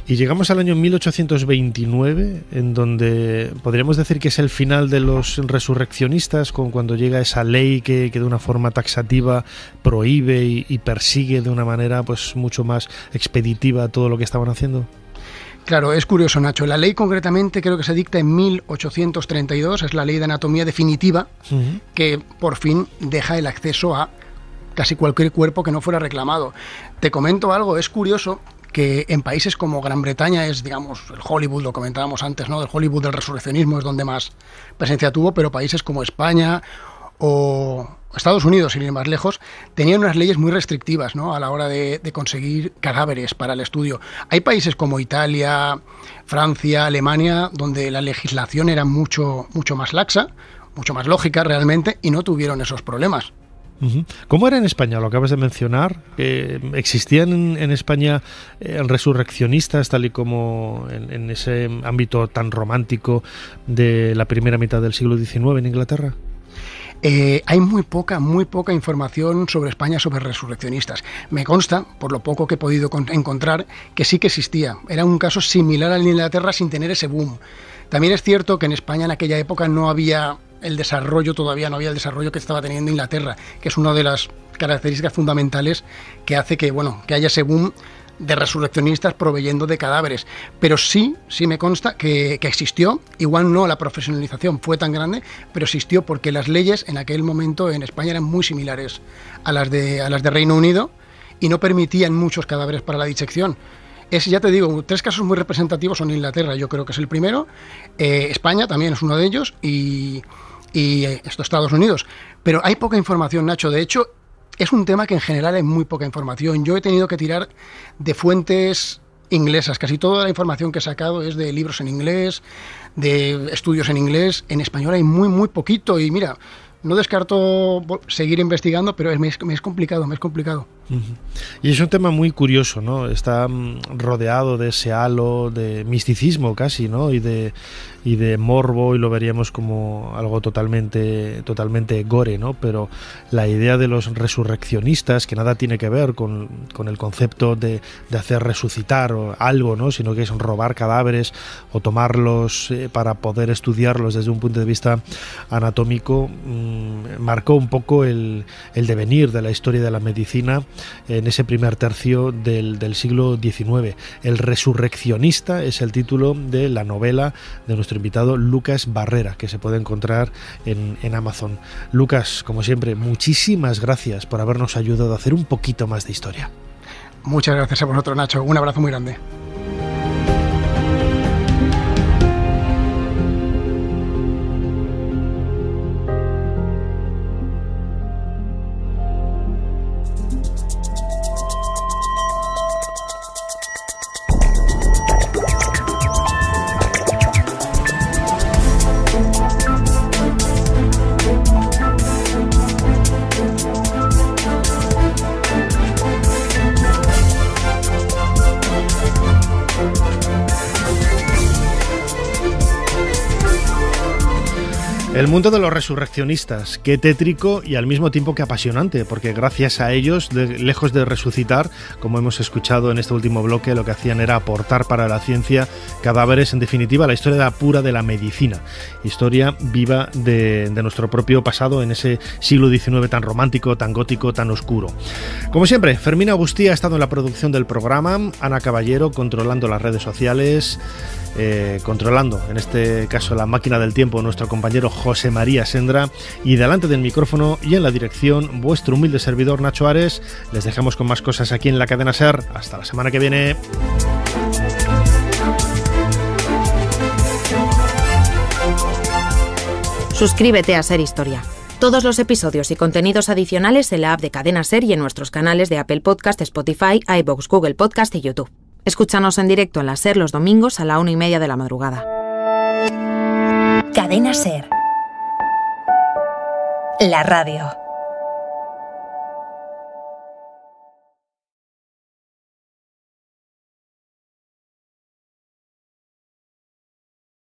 Y llegamos al año 1829, en donde podríamos decir que es el final de los resurreccionistas, con cuando llega esa ley que, de una forma taxativa prohíbe y, persigue de una manera pues mucho más expeditiva todo lo que estaban haciendo. Claro, es curioso, Nacho. La ley concretamente creo que se dicta en 1832, es la ley de anatomía definitiva, que por fin deja el acceso a casi cualquier cuerpo que no fuera reclamado. Te comento algo, es curioso que en países como Gran Bretaña es, digamos, el Hollywood, lo comentábamos antes, ¿no? Del Hollywood del resurreccionismo es donde más presencia tuvo, pero países como España o Estados Unidos, sin ir más lejos, tenían unas leyes muy restrictivas ¿no? a la hora de, de, conseguir cadáveres para el estudio. Hay países como Italia, Francia, Alemania, donde la legislación era mucho, mucho más laxa, mucho más lógica realmente, y no tuvieron esos problemas. ¿Cómo era en España? Lo acabas de mencionar. ¿Existían en, España eh, resurreccionistas, tal y como en, ese ámbito tan romántico de la primera mitad del siglo XIX en Inglaterra? Eh, hay muy poca, muy poca información sobre España sobre resurreccionistas. Me consta, por lo poco que he podido encontrar, que sí que existía. Era un caso similar al de Inglaterra sin tener ese boom. También es cierto que en España en aquella época no había el desarrollo, todavía no había el desarrollo que estaba teniendo Inglaterra, que es una de las características fundamentales que hace que, bueno, que haya ese boom de resurreccionistas proveyendo de cadáveres. Pero sí, sí me consta que, existió, igual no la profesionalización fue tan grande, pero existió porque las leyes en aquel momento en España eran muy similares a las a las de Reino Unido y no permitían muchos cadáveres para la disección. Es, ya te digo, tres casos muy representativos son Inglaterra, yo creo que es el primero, eh, España también es uno de ellos y, eh, Estados Unidos. Pero hay poca información, Nacho. De hecho, es un tema que en general hay muy poca información. Yo he tenido que tirar de fuentes inglesas. Casi toda la información que he sacado es de libros en inglés, de estudios en inglés. En español hay muy, muy poquito. Y mira, no descarto seguir investigando, pero es, me, es, complicado, me es complicado. Y es un tema muy curioso, ¿no? Está mm, rodeado de ese halo de misticismo casi, ¿no? Y de y de morbo y lo veríamos como algo totalmente, totalmente gore, ¿no? Pero la idea de los resurreccionistas, que nada tiene que ver con, el concepto de, hacer resucitar algo, ¿no? Sino que es robar cadáveres o tomarlos eh, para poder estudiarlos desde un punto de vista anatómico, mm, marcó un poco el, devenir de la historia de la medicina en ese primer tercio del, del siglo XIX. El resurreccionista es el título de la novela de nuestro invitado Lucas Barrera, que se puede encontrar en, en Amazon. Lucas, como siempre, muchísimas gracias por habernos ayudado a hacer un poquito más de historia. Muchas gracias a vosotros, Nacho. Un abrazo muy grande. mundo de los resurreccionistas, qué tétrico y al mismo tiempo qué apasionante, porque gracias a ellos, lejos de resucitar, como hemos escuchado en este último bloque, lo que hacían era aportar para la ciencia cadáveres, en definitiva, la historia pura de la medicina, historia viva de, de nuestro propio pasado en ese siglo XIX tan romántico, tan gótico, tan oscuro. Como siempre, Fermina Agustí ha estado en la producción del programa, Ana Caballero controlando las redes sociales. Eh, controlando, en este caso la máquina del tiempo, nuestro compañero José María Sendra, y delante del micrófono y en la dirección, vuestro humilde servidor Nacho Ares. Les dejamos con más cosas aquí en la cadena SER. Hasta la semana que viene. Suscríbete a Ser Historia. Todos los episodios y contenidos adicionales en la app de Cadena Ser y en nuestros canales de Apple Podcast, Spotify, iBox, Google Podcast y YouTube. Escúchanos en directo en la SER los domingos a la una y media de la madrugada. Cadena SER. La radio.